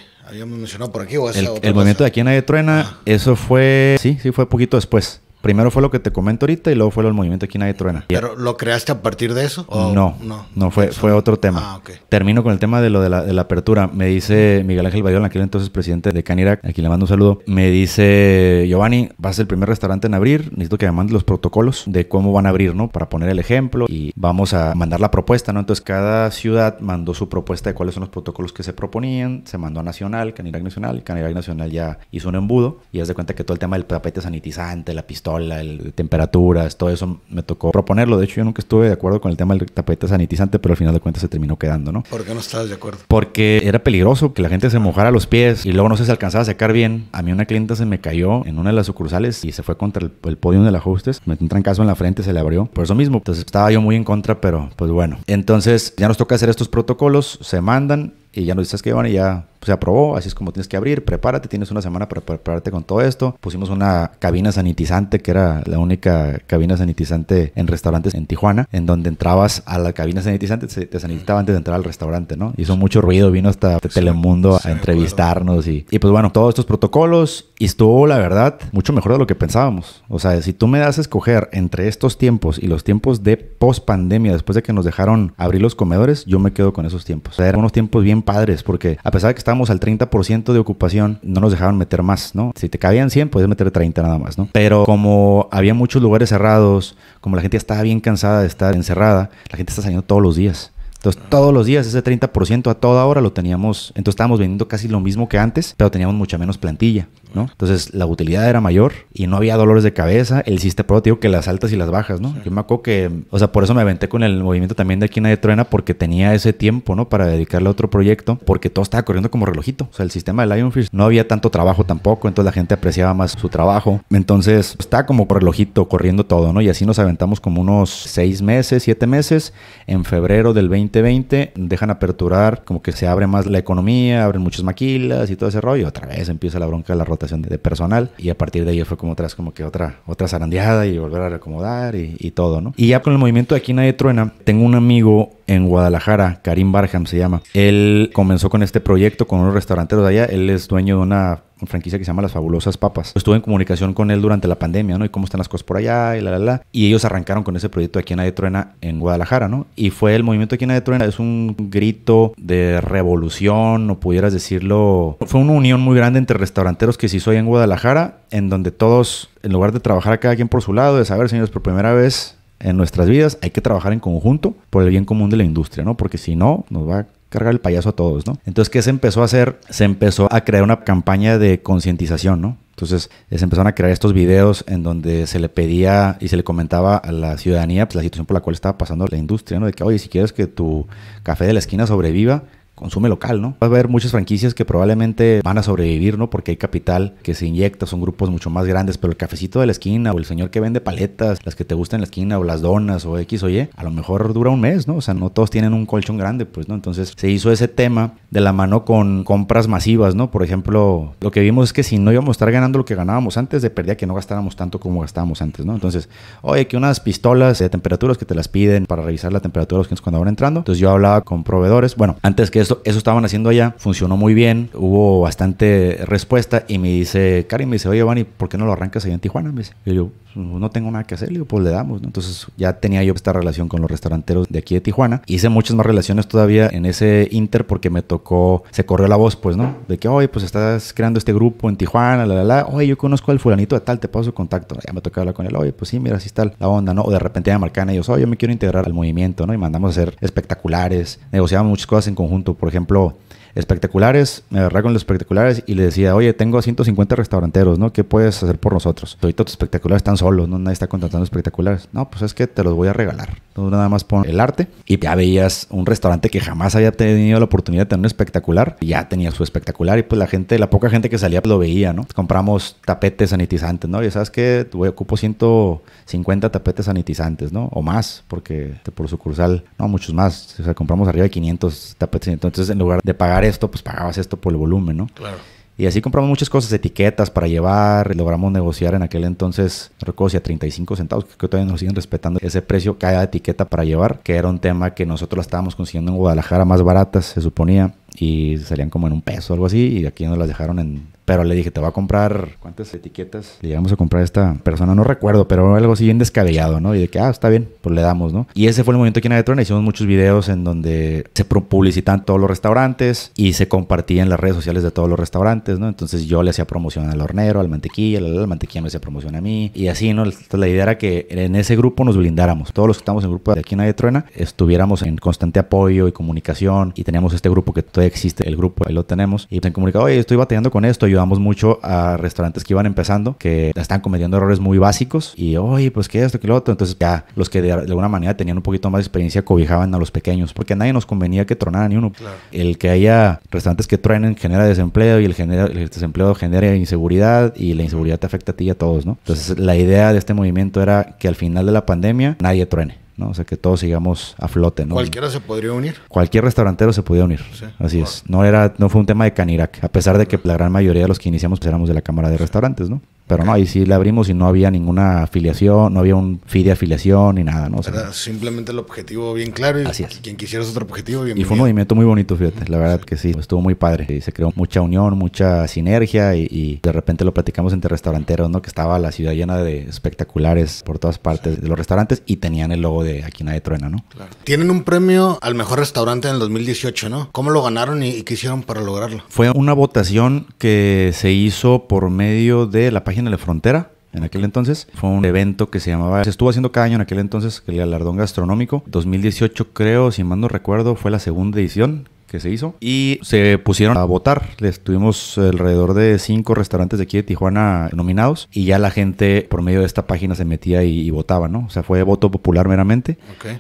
por aquí. O el, el movimiento de aquí en Ayetruena ah. eso fue, sí, sí, fue poquito después. Primero fue lo que te comento ahorita y luego fue lo del movimiento Aquí Nadie Truena. ¿Pero lo creaste a partir de eso? no, no, no, fue, fue otro tema. Ah, okay. Termino con el tema de lo de la, apertura. Me dice Miguel Ángel Bayola, aquel entonces presidente de Canirac, aquí le mando un saludo. Me dice, Giovanni, vas a ser el primer restaurante en abrir, necesito que me mandes los protocolos de cómo van a abrir, ¿no? Para poner el ejemplo y vamos a mandar la propuesta, ¿no? Entonces cada ciudad mandó su propuesta de cuáles son los protocolos que se proponían, se mandó a Nacional, Canirac Nacional, Canirac Nacional ya hizo un embudo y haz de cuenta que todo el tema del tapete sanitizante, la pistola, la el, temperaturas, todo eso me tocó proponerlo. De hecho, yo nunca estuve de acuerdo con el tema del tapete sanitizante, pero al final de cuentas se terminó quedando, ¿no? ¿Por qué no estabas de acuerdo? Porque era peligroso que la gente se mojara los pies y luego no se alcanzaba a secar bien. A mí una clienta se me cayó en una de las sucursales y se fue contra el, podium podio de la Me entró en caso en la frente, se le abrió. Por eso mismo, entonces estaba yo muy en contra, pero pues bueno. Entonces ya nos toca hacer estos protocolos, se mandan y ya nos dices que van y ya se aprobó, así es como tienes que abrir, prepárate, tienes una semana para prepararte con todo esto. Pusimos una cabina sanitizante, que era la única cabina sanitizante en restaurantes en Tijuana, en donde entrabas a la cabina sanitizante, te sanitizaba antes de entrar al restaurante, ¿no? Hizo mucho ruido, vino hasta Telemundo a entrevistarnos y, y pues bueno, todos estos protocolos y estuvo, la verdad, mucho mejor de lo que pensábamos. O sea, si tú me das a escoger entre estos tiempos y los tiempos de post pandemia, después de que nos dejaron abrir los comedores, yo me quedo con esos tiempos. O sea, eran unos tiempos bien padres, porque a pesar de que estaba al 30% de ocupación, no nos dejaban meter más, ¿no? Si te cabían 100, puedes meter 30 nada más, ¿no? Pero como había muchos lugares cerrados, como la gente estaba bien cansada de estar encerrada, la gente está saliendo todos los días. Entonces, todos los días ese 30% a toda hora lo teníamos. Entonces, estábamos vendiendo casi lo mismo que antes, pero teníamos mucha menos plantilla. Entonces la utilidad era mayor y no había dolores de cabeza. El sistema Pro, que las altas y las bajas, ¿no? Yo me acuerdo que, o sea, por eso me aventé con el movimiento también de aquí en de Truena porque tenía ese tiempo, ¿no? Para dedicarle a otro proyecto porque todo estaba corriendo como relojito. O sea, el sistema de Lionfish no había tanto trabajo tampoco, entonces la gente apreciaba más su trabajo. Entonces estaba como por relojito corriendo todo, ¿no? Y así nos aventamos como unos seis meses, siete meses. En febrero del 2020 dejan aperturar, como que se abre más la economía, abren muchas maquilas y todo ese rollo. Otra vez empieza la bronca de la rota de, personal y a partir de ahí fue como otras como que otra, otra zarandeada y volver a acomodar y, y todo, ¿no? Y ya con el movimiento de Aquí Nadie Truena, tengo un amigo en Guadalajara, Karim Barham se llama. Él comenzó con este proyecto con unos restauranteros de allá. Él es dueño de una franquicia que se llama Las Fabulosas Papas. Estuve en comunicación con él durante la pandemia, ¿no? Y cómo están las cosas por allá y la, la, la. Y ellos arrancaron con ese proyecto aquí en Truena en Guadalajara, ¿no? Y fue el movimiento aquí en Truena, es un grito de revolución, o pudieras decirlo. Fue una unión muy grande entre restauranteros que se hizo ahí en Guadalajara, en donde todos, en lugar de trabajar cada quien por su lado, de saber, señores, por primera vez en nuestras vidas, hay que trabajar en conjunto por el bien común de la industria, ¿no? Porque si no, nos va a cargar el payaso a todos, ¿no? Entonces, ¿qué se empezó a hacer? Se empezó a crear una campaña de concientización, ¿no? Entonces eh, se empezaron a crear estos videos en donde se le pedía y se le comentaba a la ciudadanía pues, la situación por la cual estaba pasando la industria, ¿no? De que, oye, si quieres que tu café de la esquina sobreviva, consume local, ¿no? Va a haber muchas franquicias que probablemente van a sobrevivir, ¿no? Porque hay capital que se inyecta, son grupos mucho más grandes, pero el cafecito de la esquina o el señor que vende paletas, las que te gustan en la esquina o las donas o X o Y, a lo mejor dura un mes, ¿no? O sea, no todos tienen un colchón grande, pues, ¿no? Entonces se hizo ese tema de la mano con compras masivas, ¿no? Por ejemplo, lo que vimos es que si no íbamos a estar ganando lo que ganábamos antes, de perdida que no gastáramos tanto como gastábamos antes, ¿no? Entonces, oye, que unas pistolas de temperaturas que te las piden para revisar la temperatura de los clientes cuando van entrando. Entonces yo hablaba con proveedores. Bueno, antes que esto eso, estaban haciendo allá, funcionó muy bien, hubo bastante respuesta y me dice, Karim me dice, oye, Giovanni, ¿por qué no lo arrancas allá en Tijuana? Me dice, y yo, pues, no tengo nada que hacer, digo, pues le damos. Entonces ya tenía yo esta relación con los restauranteros de aquí de Tijuana. Hice muchas más relaciones todavía en ese inter porque me tocó, se corrió la voz, pues, ¿no? De que, oye, pues estás creando este grupo en Tijuana, la, la, la. Oye, yo conozco al fulanito de tal, te paso su contacto. Ya me tocaba hablar con él, oye, pues sí, mira, así está la onda, ¿no? O de repente me marcan ellos, oye, yo me quiero integrar al movimiento, ¿no? Y mandamos a hacer espectaculares, negociamos muchas cosas en conjunto. Por ejemplo, espectaculares, me agarré con los espectaculares y le decía, oye, tengo 150 restauranteros, ¿no? ¿Qué puedes hacer por nosotros? Ahorita tus espectaculares están solos, ¿no? Nadie está contratando espectaculares. No, pues es que te los voy a regalar. entonces nada más pon el arte y ya veías un restaurante que jamás había tenido la oportunidad de tener un espectacular. ya tenía su espectacular y pues la gente, la poca gente que salía pues, lo veía, ¿no? Compramos tapetes sanitizantes, ¿no? Y sabes que ocupo 150 tapetes sanitizantes, ¿no? O más, porque este, por sucursal, no, muchos más. O sea, compramos arriba de 500 tapetes. Entonces, en lugar de pagar esto, pues pagabas esto por el volumen, ¿no? Claro. Y así compramos muchas cosas, etiquetas para llevar, logramos negociar en aquel entonces, no a 35 centavos, que todavía nos siguen respetando ese precio cada etiqueta para llevar, que era un tema que nosotros la estábamos consiguiendo en Guadalajara más baratas, se suponía, y salían como en un peso o algo así, y aquí nos las dejaron en pero le dije, te va a comprar, ¿cuántas etiquetas le llegamos a comprar a esta persona? No recuerdo, pero algo así bien descabellado, ¿no? Y de que, ah, está bien, pues le damos, ¿no? Y ese fue el momento aquí en Adetrona. Hicimos muchos videos en donde se publicitan todos los restaurantes y se compartían las redes sociales de todos los restaurantes, ¿no? Entonces yo le hacía promoción al hornero, al mantequilla, la, mantequilla me hacía promoción a mí y así, ¿no? Entonces la idea era que en ese grupo nos blindáramos. Todos los que estamos en el grupo de Quina de Adetrona estuviéramos en constante apoyo y comunicación y teníamos este grupo que todavía existe, el grupo, ahí lo tenemos, y se han comunicado, oye, estoy batallando con esto, ayudamos mucho a restaurantes que iban empezando, que están cometiendo errores muy básicos y, hoy pues qué esto, que lo otro. Entonces ya los que de, alguna manera tenían un poquito más de experiencia cobijaban a los pequeños, porque a nadie nos convenía que tronara ni uno. El que haya restaurantes que truenen genera desempleo y el, genera, el desempleo genera inseguridad y la inseguridad te afecta a ti y a todos, ¿no? Entonces la idea de este movimiento era que al final de la pandemia nadie truene. ¿no? O sea, que todos sigamos a flote, ¿no? Cualquiera se podría unir. Cualquier restaurantero se podía unir. Así es. No era, no fue un tema de Canirac, a pesar de que la gran mayoría de los que iniciamos éramos de la Cámara de Restaurantes, ¿no? Pero no, y sí la abrimos y no había ninguna afiliación, no había un feed de afiliación ni nada, ¿no? simplemente el objetivo bien claro y quien quisiera otro objetivo, bien Y fue un movimiento muy bonito, fíjate, la verdad que sí, estuvo muy padre. se creó mucha unión, mucha sinergia y, de repente lo platicamos entre restauranteros, ¿no? Que estaba la ciudad llena de espectaculares por todas partes de los restaurantes y tenían el logo de Aquí de Truena, ¿no? Claro. Tienen un premio al mejor restaurante en el 2018, ¿no? ¿Cómo lo ganaron y, y qué hicieron para lograrlo? Fue una votación que se hizo por medio de la página en la frontera. En aquel entonces fue un evento que se llamaba, se estuvo haciendo cada año en aquel entonces, el galardón gastronómico. 2018 creo, si mal no recuerdo, fue la segunda edición que se hizo y se pusieron a votar. Estuvimos alrededor de cinco restaurantes de aquí de Tijuana nominados y ya la gente por medio de esta página se metía y, votaba, ¿no? O sea, fue voto popular meramente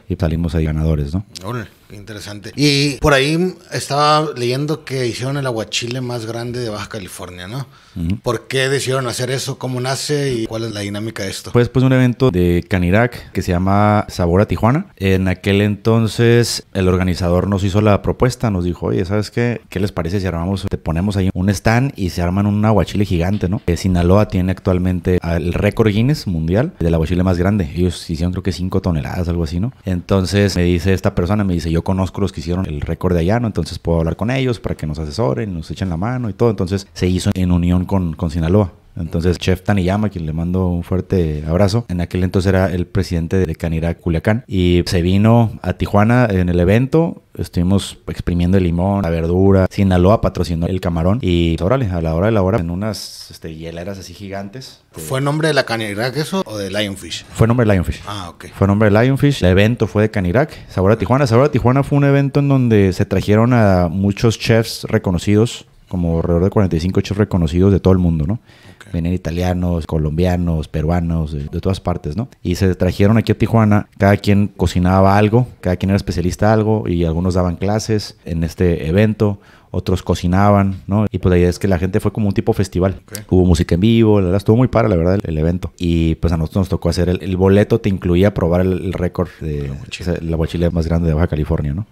y salimos ahí ganadores, ¿no? interesante. Y por ahí estaba leyendo que hicieron el aguachile más grande de Baja California, ¿no? ¿Por qué decidieron hacer eso? ¿Cómo nace y cuál es la dinámica de esto? Pues después pues, un evento de Canirac que se llama Sabor a Tijuana. En aquel entonces el organizador nos hizo la propuesta, nos dijo, oye, ¿sabes qué? ¿Qué les parece si armamos, te ponemos ahí un stand y se arman un aguachile gigante, ¿no? Que eh, Sinaloa tiene actualmente el récord Guinness mundial del aguachile más grande. Ellos hicieron creo que 5 toneladas, algo así, ¿no? Entonces me dice esta persona, me dice, yo conozco los que hicieron el récord de allá, Entonces puedo hablar con ellos para que nos asesoren, nos echen la mano y todo. Entonces se hizo en unión con, con Sinaloa. Entonces, Chef Taniyama, quien le mando un fuerte abrazo, en aquel entonces era el presidente de Canirac Culiacán y se vino a Tijuana en el evento. Estuvimos exprimiendo el limón, la verdura. Sinaloa patrocinó el camarón. Y órale, a la hora de la hora, en unas este, hieleras así gigantes. ¿Fue nombre de la Canirac eso o de Lionfish? Fue nombre de Lionfish. Ah, ok. Fue nombre de Lionfish. El evento fue de Canirac, Sabor a Tijuana. Sabor a Tijuana fue un evento en donde se trajeron a muchos chefs reconocidos como alrededor de 45 chefs reconocidos de todo el mundo, ¿no? Vienen italianos, colombianos, peruanos, de, todas partes, ¿no? Y se trajeron aquí a Tijuana, cada quien cocinaba algo, cada quien era especialista en algo y algunos daban clases en este evento otros cocinaban, ¿no? Y pues la idea es que la gente fue como un tipo festival. Hubo música en vivo, la estuvo muy para, la verdad, el, evento. Y pues a nosotros nos tocó hacer el, boleto, te incluía probar el, récord de la mochila más grande de Baja California, ¿no?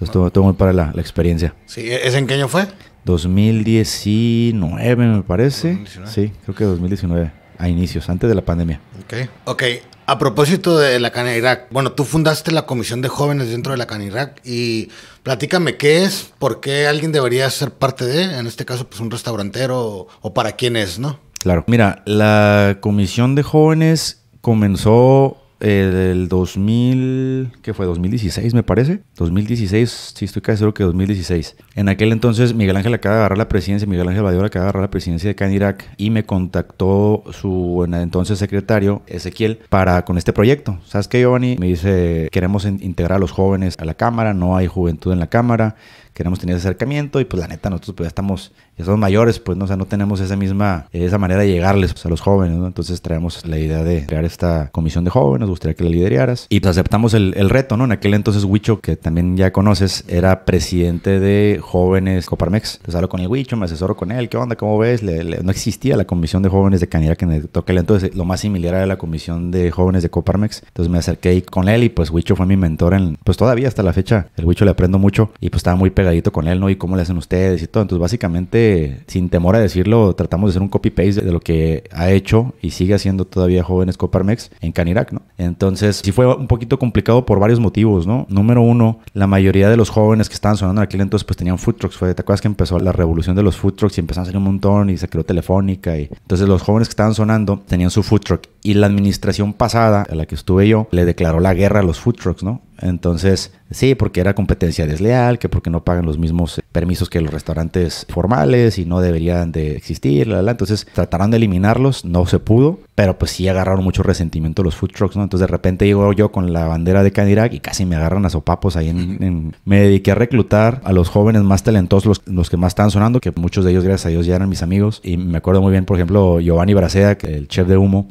estuvo, muy para la, experiencia. Sí, ¿e-, ¿ese en qué año fue? 2019, me parece. Sí, creo que 2019, a inicios, antes de la pandemia. Ok. Ok. A propósito de la CANIRAC, bueno, tú fundaste la Comisión de Jóvenes dentro de la CANIRAC y platícame qué es, por qué alguien debería ser parte de, en este caso, pues un restaurantero o para quién es, ¿no? Claro. Mira, la Comisión de Jóvenes comenzó el 2000, ¿qué fue 2016 me parece, 2016, sí estoy casi seguro que 2016. En aquel entonces Miguel Ángel acaba de agarrar la presidencia, Miguel Ángel Badiola acaba de agarrar la presidencia de Canirac y me contactó su entonces secretario Ezequiel para con este proyecto. ¿Sabes qué, Giovanni? Me dice, queremos integrar a los jóvenes a la Cámara, no hay juventud en la Cámara, queremos tener acercamiento y pues la neta nosotros pues ya estamos ya mayores, pues, ¿no? sea, no tenemos esa misma, esa manera de llegarles pues, a los jóvenes, Entonces traemos la idea de crear esta comisión de jóvenes, gustaría que la lideraras. Y pues, aceptamos el, reto, ¿no? En aquel entonces Huicho, que también ya conoces, era presidente de jóvenes Coparmex. Entonces pues, hablo con el Huicho, me asesoro con él, ¿qué onda? ¿Cómo ves? no existía la comisión de jóvenes de que que me toque. Entonces lo más similar era la comisión de jóvenes de Coparmex. Entonces me acerqué con él y pues Huicho fue mi mentor en, pues todavía hasta la fecha, el Huicho le aprendo mucho y pues estaba muy pegadito con él, ¿no? Y cómo le hacen ustedes y todo. Entonces básicamente sin temor a decirlo, tratamos de hacer un copy-paste de lo que ha hecho y sigue haciendo todavía Jóvenes Coparmex en Canirac, ¿no? Entonces, sí fue un poquito complicado por varios motivos, ¿no? Número uno, la mayoría de los jóvenes que estaban sonando en aquel entonces pues tenían food trucks. Fue, ¿Te acuerdas que empezó la revolución de los food trucks y empezaron a salir un montón y se creó Telefónica? Y... Entonces, los jóvenes que estaban sonando tenían su food truck y la administración pasada, a la que estuve yo, le declaró la guerra a los food trucks, ¿no? Entonces, sí, porque era competencia desleal, que porque no pagan los mismos eh, permisos que los restaurantes formales y no deberían de existir, la, Entonces, trataron de eliminarlos, no se pudo, pero pues sí agarraron mucho resentimiento los food trucks, ¿no? Entonces, de repente llego yo con la bandera de Canirac y casi me agarran a sopapos ahí en, Me dediqué a reclutar a los jóvenes más talentosos, los, que más estaban sonando, que muchos de ellos, gracias a Dios, ya eran mis amigos. Y me acuerdo muy bien, por ejemplo, Giovanni Bracea, el chef de humo,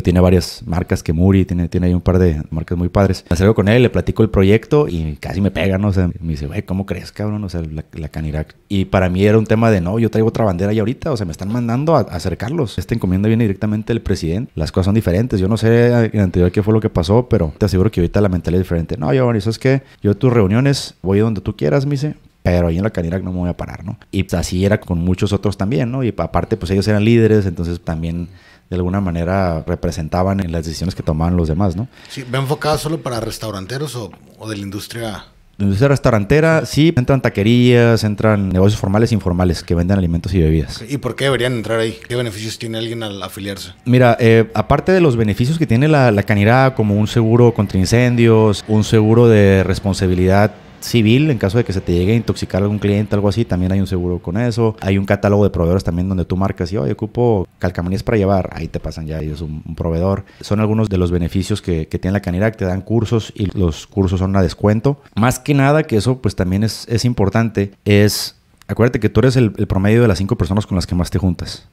tiene varias marcas que Muri, tiene, tiene ahí un par de marcas muy padres. Me acerco con él, le platico el proyecto y casi me pega, ¿no? O sea, me dice, güey, ¿cómo crees, cabrón? O sea, la, Canirac. Y para mí era un tema de, no, yo traigo otra bandera y ahorita, o sea, me están mandando a, acercarlos. Esta encomienda viene directamente del presidente. Las cosas son diferentes. Yo no sé en anterior qué fue lo que pasó, pero te aseguro que ahorita la mentalidad es diferente. No, yo, eso es que yo tus reuniones voy donde tú quieras, me dice, pero ahí en la Canirac no me voy a parar, ¿no? Y pues, así era con muchos otros también, ¿no? Y aparte, pues ellos eran líderes, entonces también de alguna manera representaban en las decisiones que tomaban los demás, ¿no? Sí, ve enfocado solo para restauranteros o, de la industria? La industria restaurantera, sí, entran taquerías, entran negocios formales e informales que venden alimentos y bebidas. ¿Y por qué deberían entrar ahí? ¿Qué beneficios tiene alguien al afiliarse? Mira, eh, aparte de los beneficios que tiene la, la, como un seguro contra incendios, un seguro de responsabilidad civil en caso de que se te llegue a intoxicar algún cliente, algo así, también hay un seguro con eso. Hay un catálogo de proveedores también donde tú marcas y, oye, ocupo calcamonías para llevar, ahí te pasan ya ellos un, un proveedor. Son algunos de los beneficios que, tiene la Canirac, te dan cursos y los cursos son a descuento. Más que nada, que eso pues también es, es importante, es, acuérdate que tú eres el, promedio de las cinco personas con las que más te juntas.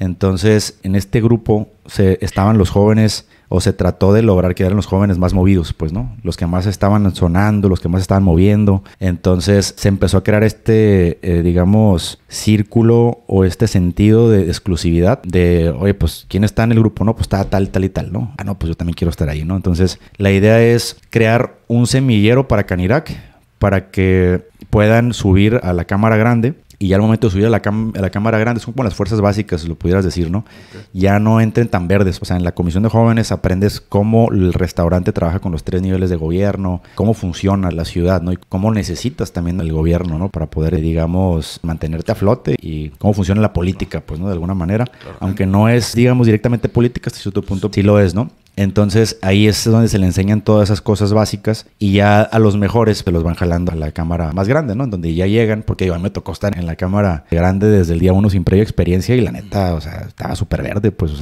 Entonces, en este grupo se, estaban los jóvenes o se trató de lograr quedar en los jóvenes más movidos, pues, ¿no? Los que más estaban sonando, los que más estaban moviendo. Entonces se empezó a crear este, eh, digamos, círculo o este sentido de exclusividad de, oye, pues, ¿quién está en el grupo? No, pues está tal, tal y tal, ¿no? Ah, no, pues yo también quiero estar ahí, ¿no? Entonces la idea es crear un semillero para Canirac para que puedan subir a la cámara grande y ya al momento de subir a la, a la Cámara Grande, son como las fuerzas básicas, lo pudieras decir, ¿no? Ya no entren tan verdes. O sea, en la Comisión de Jóvenes aprendes cómo el restaurante trabaja con los tres niveles de gobierno, cómo funciona la ciudad, ¿no? Y cómo necesitas también el gobierno, ¿no? Para poder, digamos, mantenerte a flote y cómo funciona la política, pues, ¿no? De alguna manera. Aunque no es, digamos, directamente política hasta cierto punto, sí lo es, ¿no? Entonces ahí es donde se le enseñan todas esas cosas básicas y ya a los mejores se pues, los van jalando a la cámara más grande, ¿no? donde ya llegan, porque yo me tocó estar en la cámara grande desde el día uno sin previa experiencia y la neta, o sea, estaba súper pues, verde, pues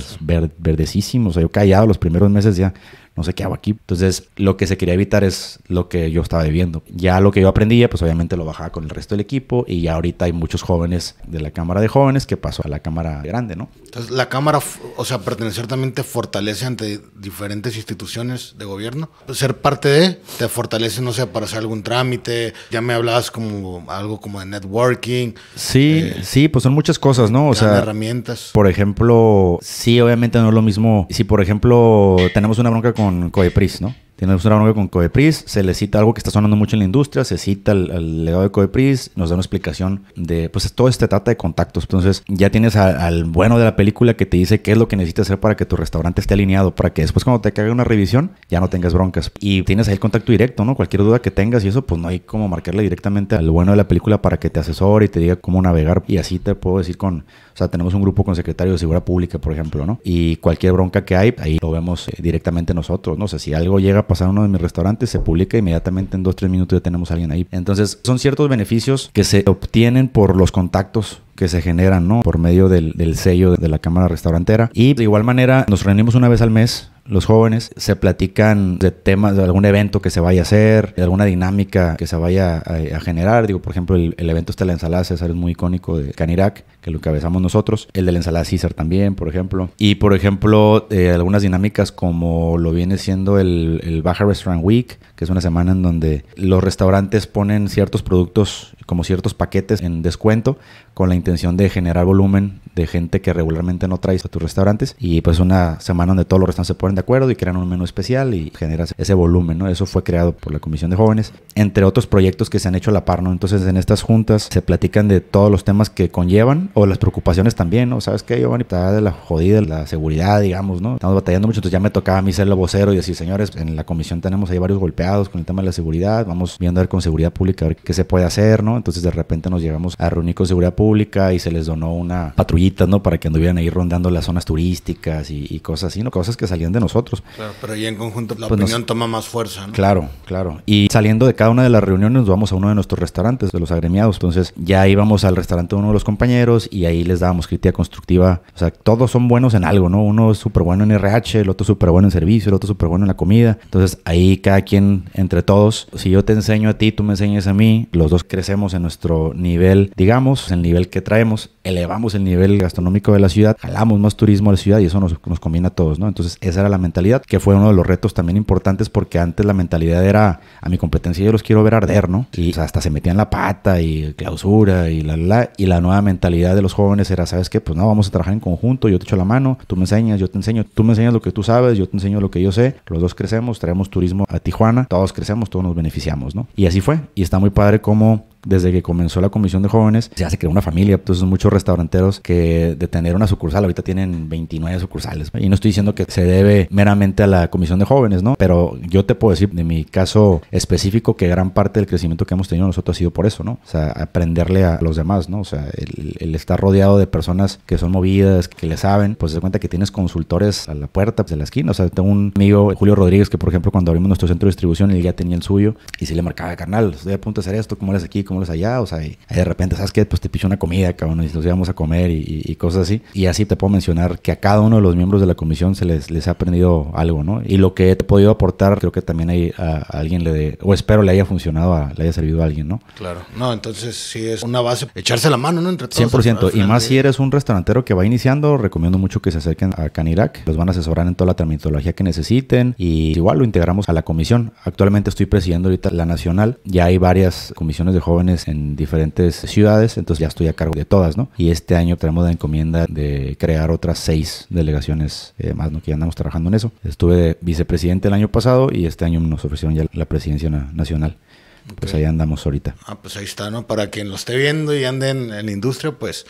verdecísimo, o sea, yo callado los primeros meses ya no sé qué hago aquí. Entonces, lo que se quería evitar es lo que yo estaba viviendo. Ya lo que yo aprendía, pues obviamente lo bajaba con el resto del equipo y ya ahorita hay muchos jóvenes de la Cámara de Jóvenes que pasó a la Cámara Grande, ¿no? Entonces, la Cámara, o sea, pertenecer también te fortalece ante diferentes instituciones de gobierno. Ser parte de, te fortalece, no sé, para hacer algún trámite. Ya me hablabas como algo como de networking. Sí, eh, sí, pues son muchas cosas, ¿no? O sea, herramientas. Por ejemplo, sí, obviamente no es lo mismo. Si, por ejemplo, tenemos una bronca con con Coepris, ¿no? Tienes una un con Codepris, se le cita algo que está sonando mucho en la industria, se cita al, legado de Codepris, nos da una explicación de, pues todo este trata de contactos, entonces ya tienes al bueno de la película que te dice qué es lo que necesitas hacer para que tu restaurante esté alineado, para que después cuando te haga una revisión ya no tengas broncas y tienes ahí el contacto directo, ¿no? Cualquier duda que tengas y eso, pues no hay como marcarle directamente al bueno de la película para que te asesore y te diga cómo navegar y así te puedo decir con, o sea, tenemos un grupo con secretario de seguridad pública, por ejemplo, ¿no? Y cualquier bronca que hay, ahí lo vemos eh, directamente nosotros, ¿no? O sea, si algo llega pasar uno de mis restaurantes, se publica inmediatamente en dos tres minutos ya tenemos a alguien ahí. Entonces son ciertos beneficios que se obtienen por los contactos que se generan, ¿no? Por medio del, del sello de la cámara restaurantera. Y de igual manera nos reunimos una vez al mes los jóvenes, se platican de temas, de algún evento que se vaya a hacer, de alguna dinámica que se vaya a, generar. Digo, por ejemplo, el, evento está la ensalada César es muy icónico de Canirac, que lo encabezamos nosotros. El de la ensalada César también, por ejemplo. Y, por ejemplo, eh, algunas dinámicas como lo viene siendo el Baja Restaurant Week, que es una semana en donde los restaurantes ponen ciertos productos como ciertos paquetes en descuento con la intención de generar volumen de gente que regularmente no traes a tus restaurantes y pues una semana donde todos los restaurantes se ponen de acuerdo y crean un menú especial y generas ese volumen, ¿no? Eso fue creado por la Comisión de Jóvenes, entre otros proyectos que se han hecho a la par, ¿no? Entonces en estas juntas se platican de todos los temas que conllevan o las preocupaciones también, ¿no? ¿Sabes qué, Giovanni? Está de la jodida, de la seguridad, digamos, ¿no? Estamos batallando mucho, entonces ya me tocaba a mí ser el vocero y decir, señores, en la comisión tenemos ahí varios golpeados con el tema de la seguridad, vamos viendo a ver con seguridad pública, a ver qué se puede hacer, ¿no? Entonces de repente nos llegamos a reunir con seguridad pública y se les donó una patrullita, ¿no? Para que anduvieran ahí rondando las zonas turísticas y, cosas así, ¿no? Cosas que salían de nosotros. Claro, pero ahí en conjunto la pues opinión toma más fuerza, ¿no? Claro, claro. Y saliendo de cada una de las reuniones nos vamos a uno de nuestros restaurantes, de los agremiados. Entonces ya íbamos al restaurante de uno de los compañeros y ahí les dábamos crítica constructiva. O sea, todos son buenos en algo, ¿no? Uno es súper bueno en RH, el otro súper bueno en servicio, el otro súper bueno en la comida. Entonces ahí cada quien, entre todos, si yo te enseño a ti, tú me enseñas a mí, los dos crecemos en nuestro nivel, digamos, en nivel que traemos, elevamos el nivel gastronómico de la ciudad, jalamos más turismo a la ciudad y eso nos, combina a todos, ¿no? Entonces esa era la mentalidad, que fue uno de los retos también importantes porque antes la mentalidad era a mi competencia yo los quiero ver arder, ¿no? Y hasta se metían la pata y clausura y la, la, y la nueva mentalidad de los jóvenes era, ¿sabes qué? Pues no, vamos a trabajar en conjunto, yo te echo la mano, tú me enseñas, yo te enseño, tú me enseñas lo que tú sabes, yo te enseño lo que yo sé, los dos crecemos, traemos turismo a Tijuana, todos crecemos, todos nos beneficiamos, ¿no? Y así fue, y está muy padre cómo desde que comenzó la Comisión de Jóvenes, ya se creó una familia. Entonces, muchos restauranteros que de tener una sucursal, ahorita tienen 29 sucursales. Y no estoy diciendo que se debe meramente a la Comisión de Jóvenes, ¿no? Pero yo te puedo decir, de mi caso específico, que gran parte del crecimiento que hemos tenido nosotros ha sido por eso, ¿no? O sea, aprenderle a los demás, ¿no? O sea, el, estar rodeado de personas que son movidas, que le saben, pues se cuenta que tienes consultores a la puerta de la esquina. O sea, tengo un amigo, Julio Rodríguez, que por ejemplo, cuando abrimos nuestro centro de distribución, él ya tenía el suyo y se le marcaba, carnal, canal a hacer ¿cómo eres aquí? allá, o sea, y, de repente, ¿sabes qué? Pues te picho una comida, cabrón, y nos íbamos a comer y, cosas así. Y así te puedo mencionar que a cada uno de los miembros de la comisión se les, les ha aprendido algo, ¿no? Y lo que he podido aportar, creo que también hay, a, alguien le de, o espero le haya funcionado, le haya servido a alguien, ¿no? Claro, no, entonces sí es una base, echarse la mano, ¿no? Entre 100%, y más si eres un restaurantero que va iniciando, recomiendo mucho que se acerquen a Canirac, los van a asesorar en toda la terminología que necesiten y igual lo integramos a la comisión. Actualmente estoy presidiendo ahorita la nacional, ya hay varias comisiones de jóvenes en diferentes ciudades, entonces ya estoy a cargo de todas, ¿no? Y este año tenemos la encomienda de crear otras seis delegaciones eh, más, ¿no? Que ya andamos trabajando en eso. Estuve vicepresidente el año pasado y este año nos ofrecieron ya la presidencia nacional. Pues ahí andamos ahorita. Ah, pues ahí está, ¿no? Para quien lo esté viendo y ande en la industria, pues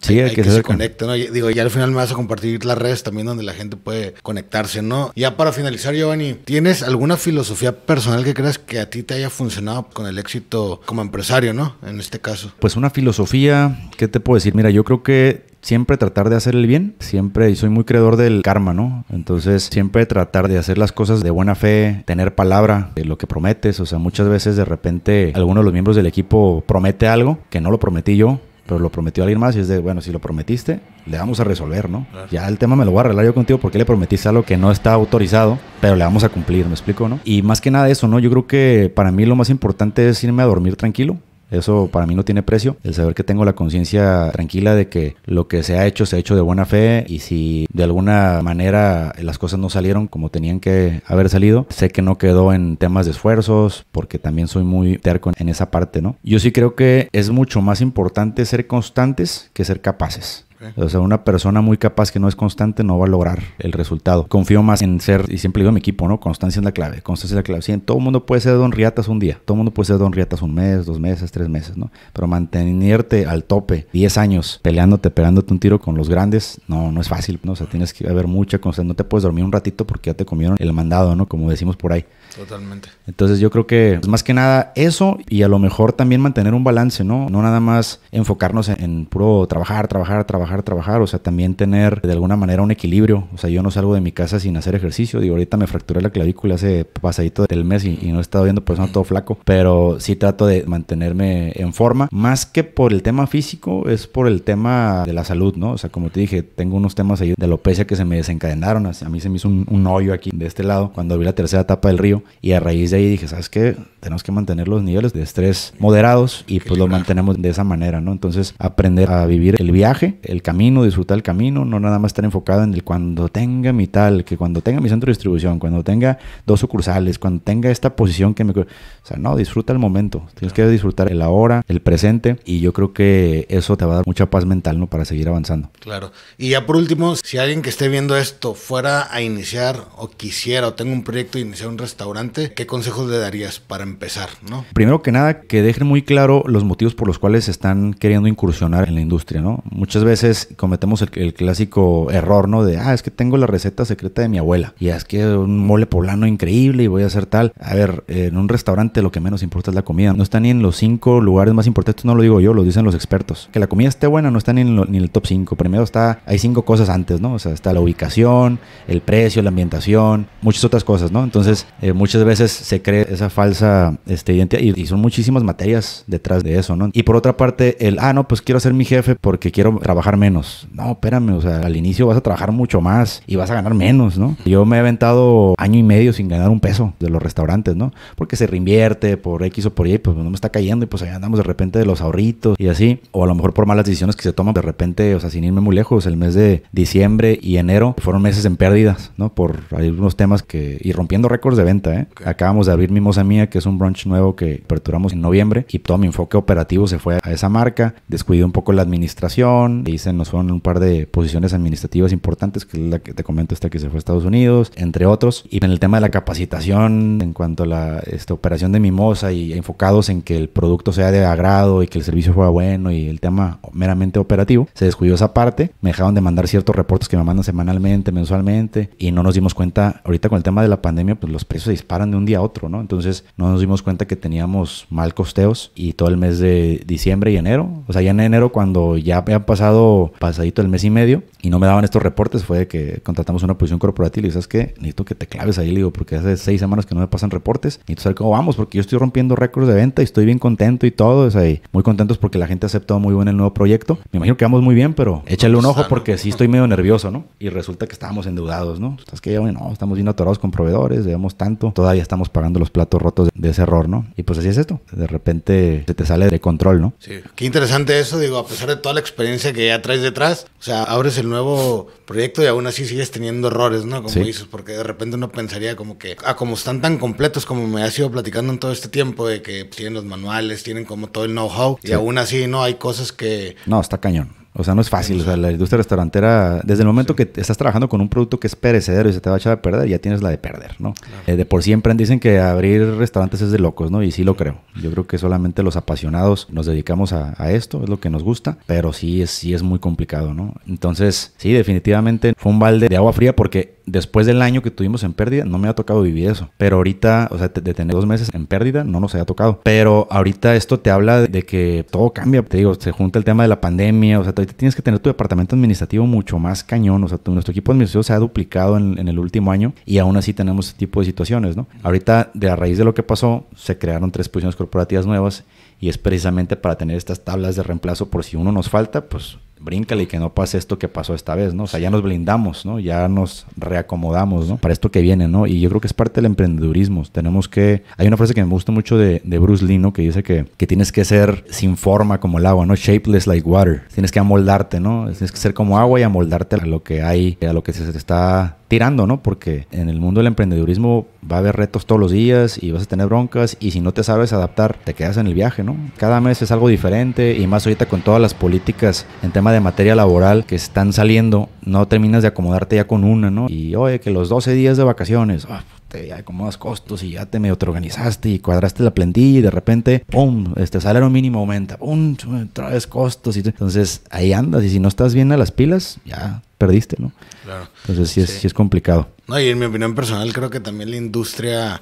Sí, hay, que, se, conecte, ¿no? Digo, ya al final me vas a compartir las redes también donde la gente puede conectarse, ¿no? Ya para finalizar, Giovanni, ¿tienes alguna filosofía personal que creas que a ti te haya funcionado con el éxito como empresario, ¿no? En este caso. Pues una filosofía, ¿qué te puedo decir? Mira, yo creo que siempre tratar de hacer el bien, siempre, y soy muy creador del karma, ¿no? Entonces, siempre tratar de hacer las cosas de buena fe, tener palabra de lo que prometes, o sea, muchas veces de repente alguno de los miembros del equipo promete algo que no lo prometí yo, pero lo prometió alguien más y es de, bueno, si lo prometiste, le vamos a resolver, ¿no? Ya el tema me lo voy a arreglar yo contigo porque le prometiste algo que no está autorizado, pero le vamos a cumplir, ¿me explico, no? Y más que nada eso, ¿no? Yo creo que para mí lo más importante es irme a dormir tranquilo, eso para mí no tiene precio. El saber que tengo la conciencia tranquila de que lo que se ha hecho se ha hecho de buena fe y si de alguna manera las cosas no salieron como tenían que haber salido, sé que no quedó en temas de esfuerzos porque también soy muy terco en esa parte, ¿no? Yo sí creo que es mucho más importante ser constantes que ser capaces. O sea, una persona muy capaz que no es constante no va a lograr el resultado. Confío más en ser, y siempre digo a mi equipo, ¿no? Constancia es la clave, constancia es la clave. Sí, todo el mundo puede ser Don Riatas un día, todo el mundo puede ser Don Riatas un mes, dos meses, tres meses, ¿no? Pero mantenerte al tope 10 años peleándote, pegándote un tiro con los grandes, no, no es fácil, ¿no? O sea, tienes que haber mucha constancia, no te puedes dormir un ratito porque ya te comieron el mandado, ¿no? Como decimos por ahí. Totalmente. Entonces yo creo que más que nada eso y a lo mejor también mantener un balance, ¿no? No nada más enfocarnos en puro trabajar, trabajar, trabajar trabajar, trabajar, o sea, también tener de alguna manera un equilibrio, o sea, yo no salgo de mi casa sin hacer ejercicio, digo, ahorita me fracturé la clavícula hace pasadito del mes y, no he estado viendo por eso todo flaco, pero sí trato de mantenerme en forma, más que por el tema físico, es por el tema de la salud, ¿no? O sea, como te dije, tengo unos temas ahí de alopecia que se me desencadenaron, a mí se me hizo un, un hoyo aquí de este lado cuando vi la tercera etapa del río y a raíz de ahí dije, ¿sabes qué? Tenemos que mantener los niveles de estrés moderados y pues lo mantenemos de esa manera, ¿no? Entonces, aprender a vivir el viaje, el camino, disfruta el camino, no nada más estar enfocado en el cuando tenga mi tal, que cuando tenga mi centro de distribución, cuando tenga dos sucursales, cuando tenga esta posición que me... O sea, no, disfruta el momento, tienes que disfrutar el ahora, el presente, y yo creo que eso te va a dar mucha paz mental, ¿no? Para seguir avanzando. Claro. Y ya por último, si alguien que esté viendo esto fuera a iniciar o quisiera o tenga un proyecto de iniciar un restaurante, ¿qué consejos le darías para empezar, no? Primero que nada, que dejen muy claro los motivos por los cuales están queriendo incursionar en la industria, ¿no? Muchas veces cometemos el, clásico error, ¿no? De, ah, es que tengo la receta secreta de mi abuela. Y es que un mole poblano increíble y voy a hacer tal. A ver, en un restaurante lo que menos importa es la comida. No están ni en los cinco lugares más importantes, no lo digo yo, lo dicen los expertos. Que la comida esté buena no está ni en, el top 5. Primero está, hay cinco cosas antes, ¿no? O sea, está la ubicación, el precio, la ambientación, muchas otras cosas, ¿no? Entonces, eh, muchas veces se cree esa falsa este, identidad y, y son muchísimas materias detrás de eso, ¿no? Y por otra parte, el, ah, no, pues quiero ser mi jefe porque quiero trabajar menos. No, espérame, o sea, al inicio vas a trabajar mucho más y vas a ganar menos, ¿no? Yo me he aventado año y medio sin ganar un peso de los restaurantes, ¿no? Porque se reinvierte por X o por Y, pues no me está cayendo y pues ahí andamos de repente de los ahorritos y así. O a lo mejor por malas decisiones que se toman de repente, o sea, sin irme muy lejos, el mes de diciembre y enero fueron meses en pérdidas, ¿no? Por algunos temas que... y rompiendo récords de venta, ¿eh? Acabamos de abrir Mimosa Mía, que es un brunch nuevo que aperturamos en noviembre y todo mi enfoque operativo se fue a esa marca. Descuidé un poco la administración, hice nos fueron un par de posiciones administrativas importantes, que es la que te comento esta que se fue a Estados Unidos, entre otros. Y en el tema de la capacitación, en cuanto a la esta operación de Mimosa y enfocados en que el producto sea de agrado y que el servicio fuera bueno y el tema meramente operativo, se descuidó esa parte. Me dejaron de mandar ciertos reportes que me mandan semanalmente, mensualmente, y no nos dimos cuenta, ahorita con el tema de la pandemia, pues los precios se disparan de un día a otro, ¿no? Entonces no nos dimos cuenta que teníamos mal costeos y todo el mes de diciembre y enero, o sea, ya en enero cuando ya había pasado pasadito el mes y medio, y no me daban estos reportes, fue que contratamos una posición corporativa y sabes que necesito que te claves ahí, digo, porque hace seis semanas que no me pasan reportes, tú saber cómo vamos, porque yo estoy rompiendo récords de venta y estoy bien contento y todo, es ahí muy contentos porque la gente ha aceptado muy bien el nuevo proyecto. Me imagino que vamos muy bien, pero échale un ojo porque sí estoy medio nervioso, ¿no? Y resulta que estábamos endeudados, ¿no? Estás que, bueno, no, estamos bien atorados con proveedores, debemos tanto, todavía estamos pagando los platos rotos de ese error, ¿no? Y pues así es esto, de repente se te sale de control, ¿no? Sí, qué interesante eso, digo, a pesar de toda la experiencia que ya atrás traes detrás. O sea, abres el nuevo proyecto y aún así sigues teniendo errores, ¿no? Como dices, porque de repente uno pensaría como que, ah, como están tan completos como me has ido platicando en todo este tiempo, de que tienen los manuales, tienen como todo el know-how, y aún así, ¿no? Hay cosas que... No, está cañón. O sea, no es fácil. O sea, la industria restaurantera, desde el momento que estás trabajando con un producto que es perecedero y se te va a echar a perder, ya tienes la de perder, ¿no? Eh, de por siempre dicen que abrir restaurantes es de locos, ¿no? Y sí lo creo. Yo creo que solamente los apasionados nos dedicamos a, esto, es lo que nos gusta, pero sí es, sí es muy complicado, ¿no? Entonces, sí, definitivamente fue un balde de agua fría porque después del año que tuvimos en pérdida, no me ha tocado vivir eso. Pero ahorita, o sea, de tener dos meses en pérdida, no nos haya tocado. Pero ahorita esto te habla de que todo cambia. Te digo, se junta el tema de la pandemia. O sea, ahorita tienes que tener tu departamento administrativo mucho más cañón. O sea, nuestro equipo administrativo se ha duplicado en, el último año y aún así tenemos este tipo de situaciones, ¿no? Ahorita, de a raíz de lo que pasó, se crearon tres posiciones corporativas nuevas y es precisamente para tener estas tablas de reemplazo por si uno nos falta, pues bríncale y que no pase esto que pasó esta vez, ¿no? O sea, ya nos blindamos, ¿no? Ya nos reacomodamos, ¿no? Para esto que viene, ¿no? Y yo creo que es parte del emprendedurismo. Tenemos que... Hay una frase que me gusta mucho de, Bruce Lee, ¿no? Que dice que, que tienes que ser sin forma como el agua, ¿no? Shapeless like water. Tienes que amoldarte, ¿no? Tienes que ser como agua y amoldarte a lo que hay, a lo que se te está tirando, ¿no? Porque en el mundo del emprendedurismo va a haber retos todos los días y vas a tener broncas y si no te sabes adaptar, te quedas en el viaje, ¿no? Cada mes es algo diferente y más ahorita con todas las políticas en temas de materia laboral que están saliendo, no terminas de acomodarte ya con una, ¿no? Y oye, que los 12 días de vacaciones, ah, te acomodas costos y ya te medio te organizaste y cuadraste la plantilla y de repente, ¡pum! Este salario mínimo aumenta, ¡pum! Traes costos y entonces ahí andas y si no estás bien a las pilas, ya perdiste, ¿no? Claro. Entonces sí es, Sí es complicado. No, y en mi opinión personal creo que también la industria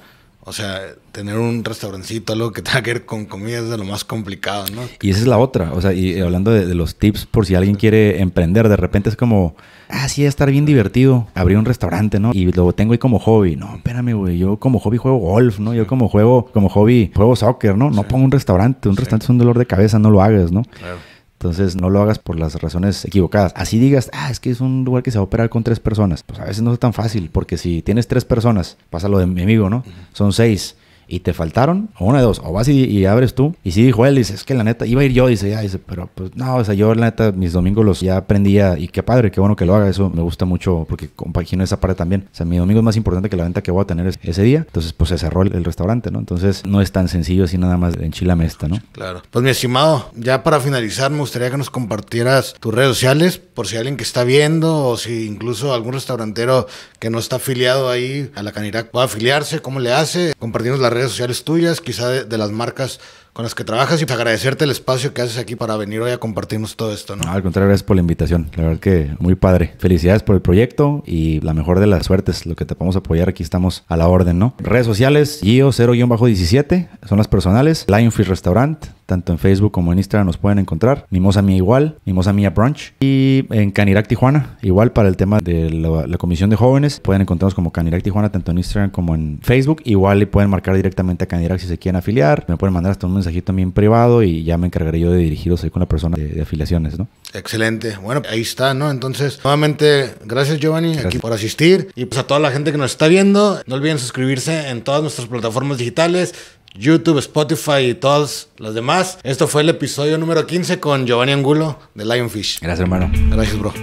o sea, tener un restaurancito, algo que tenga que ver con comida es de lo más complicado, ¿no? Y esa es la otra. O sea, y hablando de, los tips, por si alguien quiere emprender, de repente es como, ah, sí, estar bien divertido, abrir un restaurante, ¿no? Y lo tengo ahí como hobby. No, espérame, güey, yo como hobby juego golf, ¿no? Yo como juego, como hobby, juego soccer, ¿no? No pongo un restaurante. Un restaurante es un dolor de cabeza, no lo hagas, ¿no? Claro. Entonces no lo hagas por las razones equivocadas. Así digas, ah, es que es un lugar que se va a operar con tres personas. Pues a veces no es tan fácil, porque si tienes tres personas, pasa lo de mi amigo, ¿no? Son seis y te faltaron, o una de dos, o vas y, abres tú. Y si dijo él, dice, es que la neta, iba a ir yo, dice, ya, dice, pero pues no, o sea, yo la neta, mis domingos los ya aprendía y qué padre, qué bueno que lo haga, eso me gusta mucho porque compagino esa parte también. O sea, mi domingo es más importante que la venta que voy a tener ese día. Entonces, pues se cerró el, restaurante, ¿no? Entonces, no es tan sencillo así nada más en Chilamesta, ¿no? Claro. Pues mi estimado, ya para finalizar, me gustaría que nos compartieras tus redes sociales por si alguien que está viendo o si incluso algún restaurantero que no está afiliado ahí a la Canirac puede afiliarse, ¿cómo le hace? Compartimos las redes sociales tuyas, quizá de, las marcas con las que trabajas y pues agradecerte el espacio que haces aquí para venir hoy a compartirnos todo esto, ¿no? no al contrario, gracias por la invitación. La verdad que muy padre. Felicidades por el proyecto y la mejor de las suertes. Lo que te podemos apoyar aquí estamos a la orden, ¿no? Redes sociales, Gio 0-17 son las personales, Lionfish Restaurant tanto en Facebook como en Instagram nos pueden encontrar. Mimosa Mía igual, Mimosa Mía Brunch. Y en Canirac Tijuana, igual para el tema de la, Comisión de Jóvenes, pueden encontrarnos como Canirac Tijuana, tanto en Instagram como en Facebook. Igual le pueden marcar directamente a Canirac si se quieren afiliar. Me pueden mandar hasta un mensajito también privado y ya me encargaré yo de dirigiros ahí con la persona de, afiliaciones, ¿no? Excelente. Bueno, ahí está, ¿no? Entonces, nuevamente, gracias Giovanni aquí por asistir. Y pues a toda la gente que nos está viendo, no olviden suscribirse en todas nuestras plataformas digitales. YouTube, Spotify y todos los demás. Esto fue el episodio número 15 con Giovanni Angulo de Lionfish. Gracias, hermano. Gracias, bro.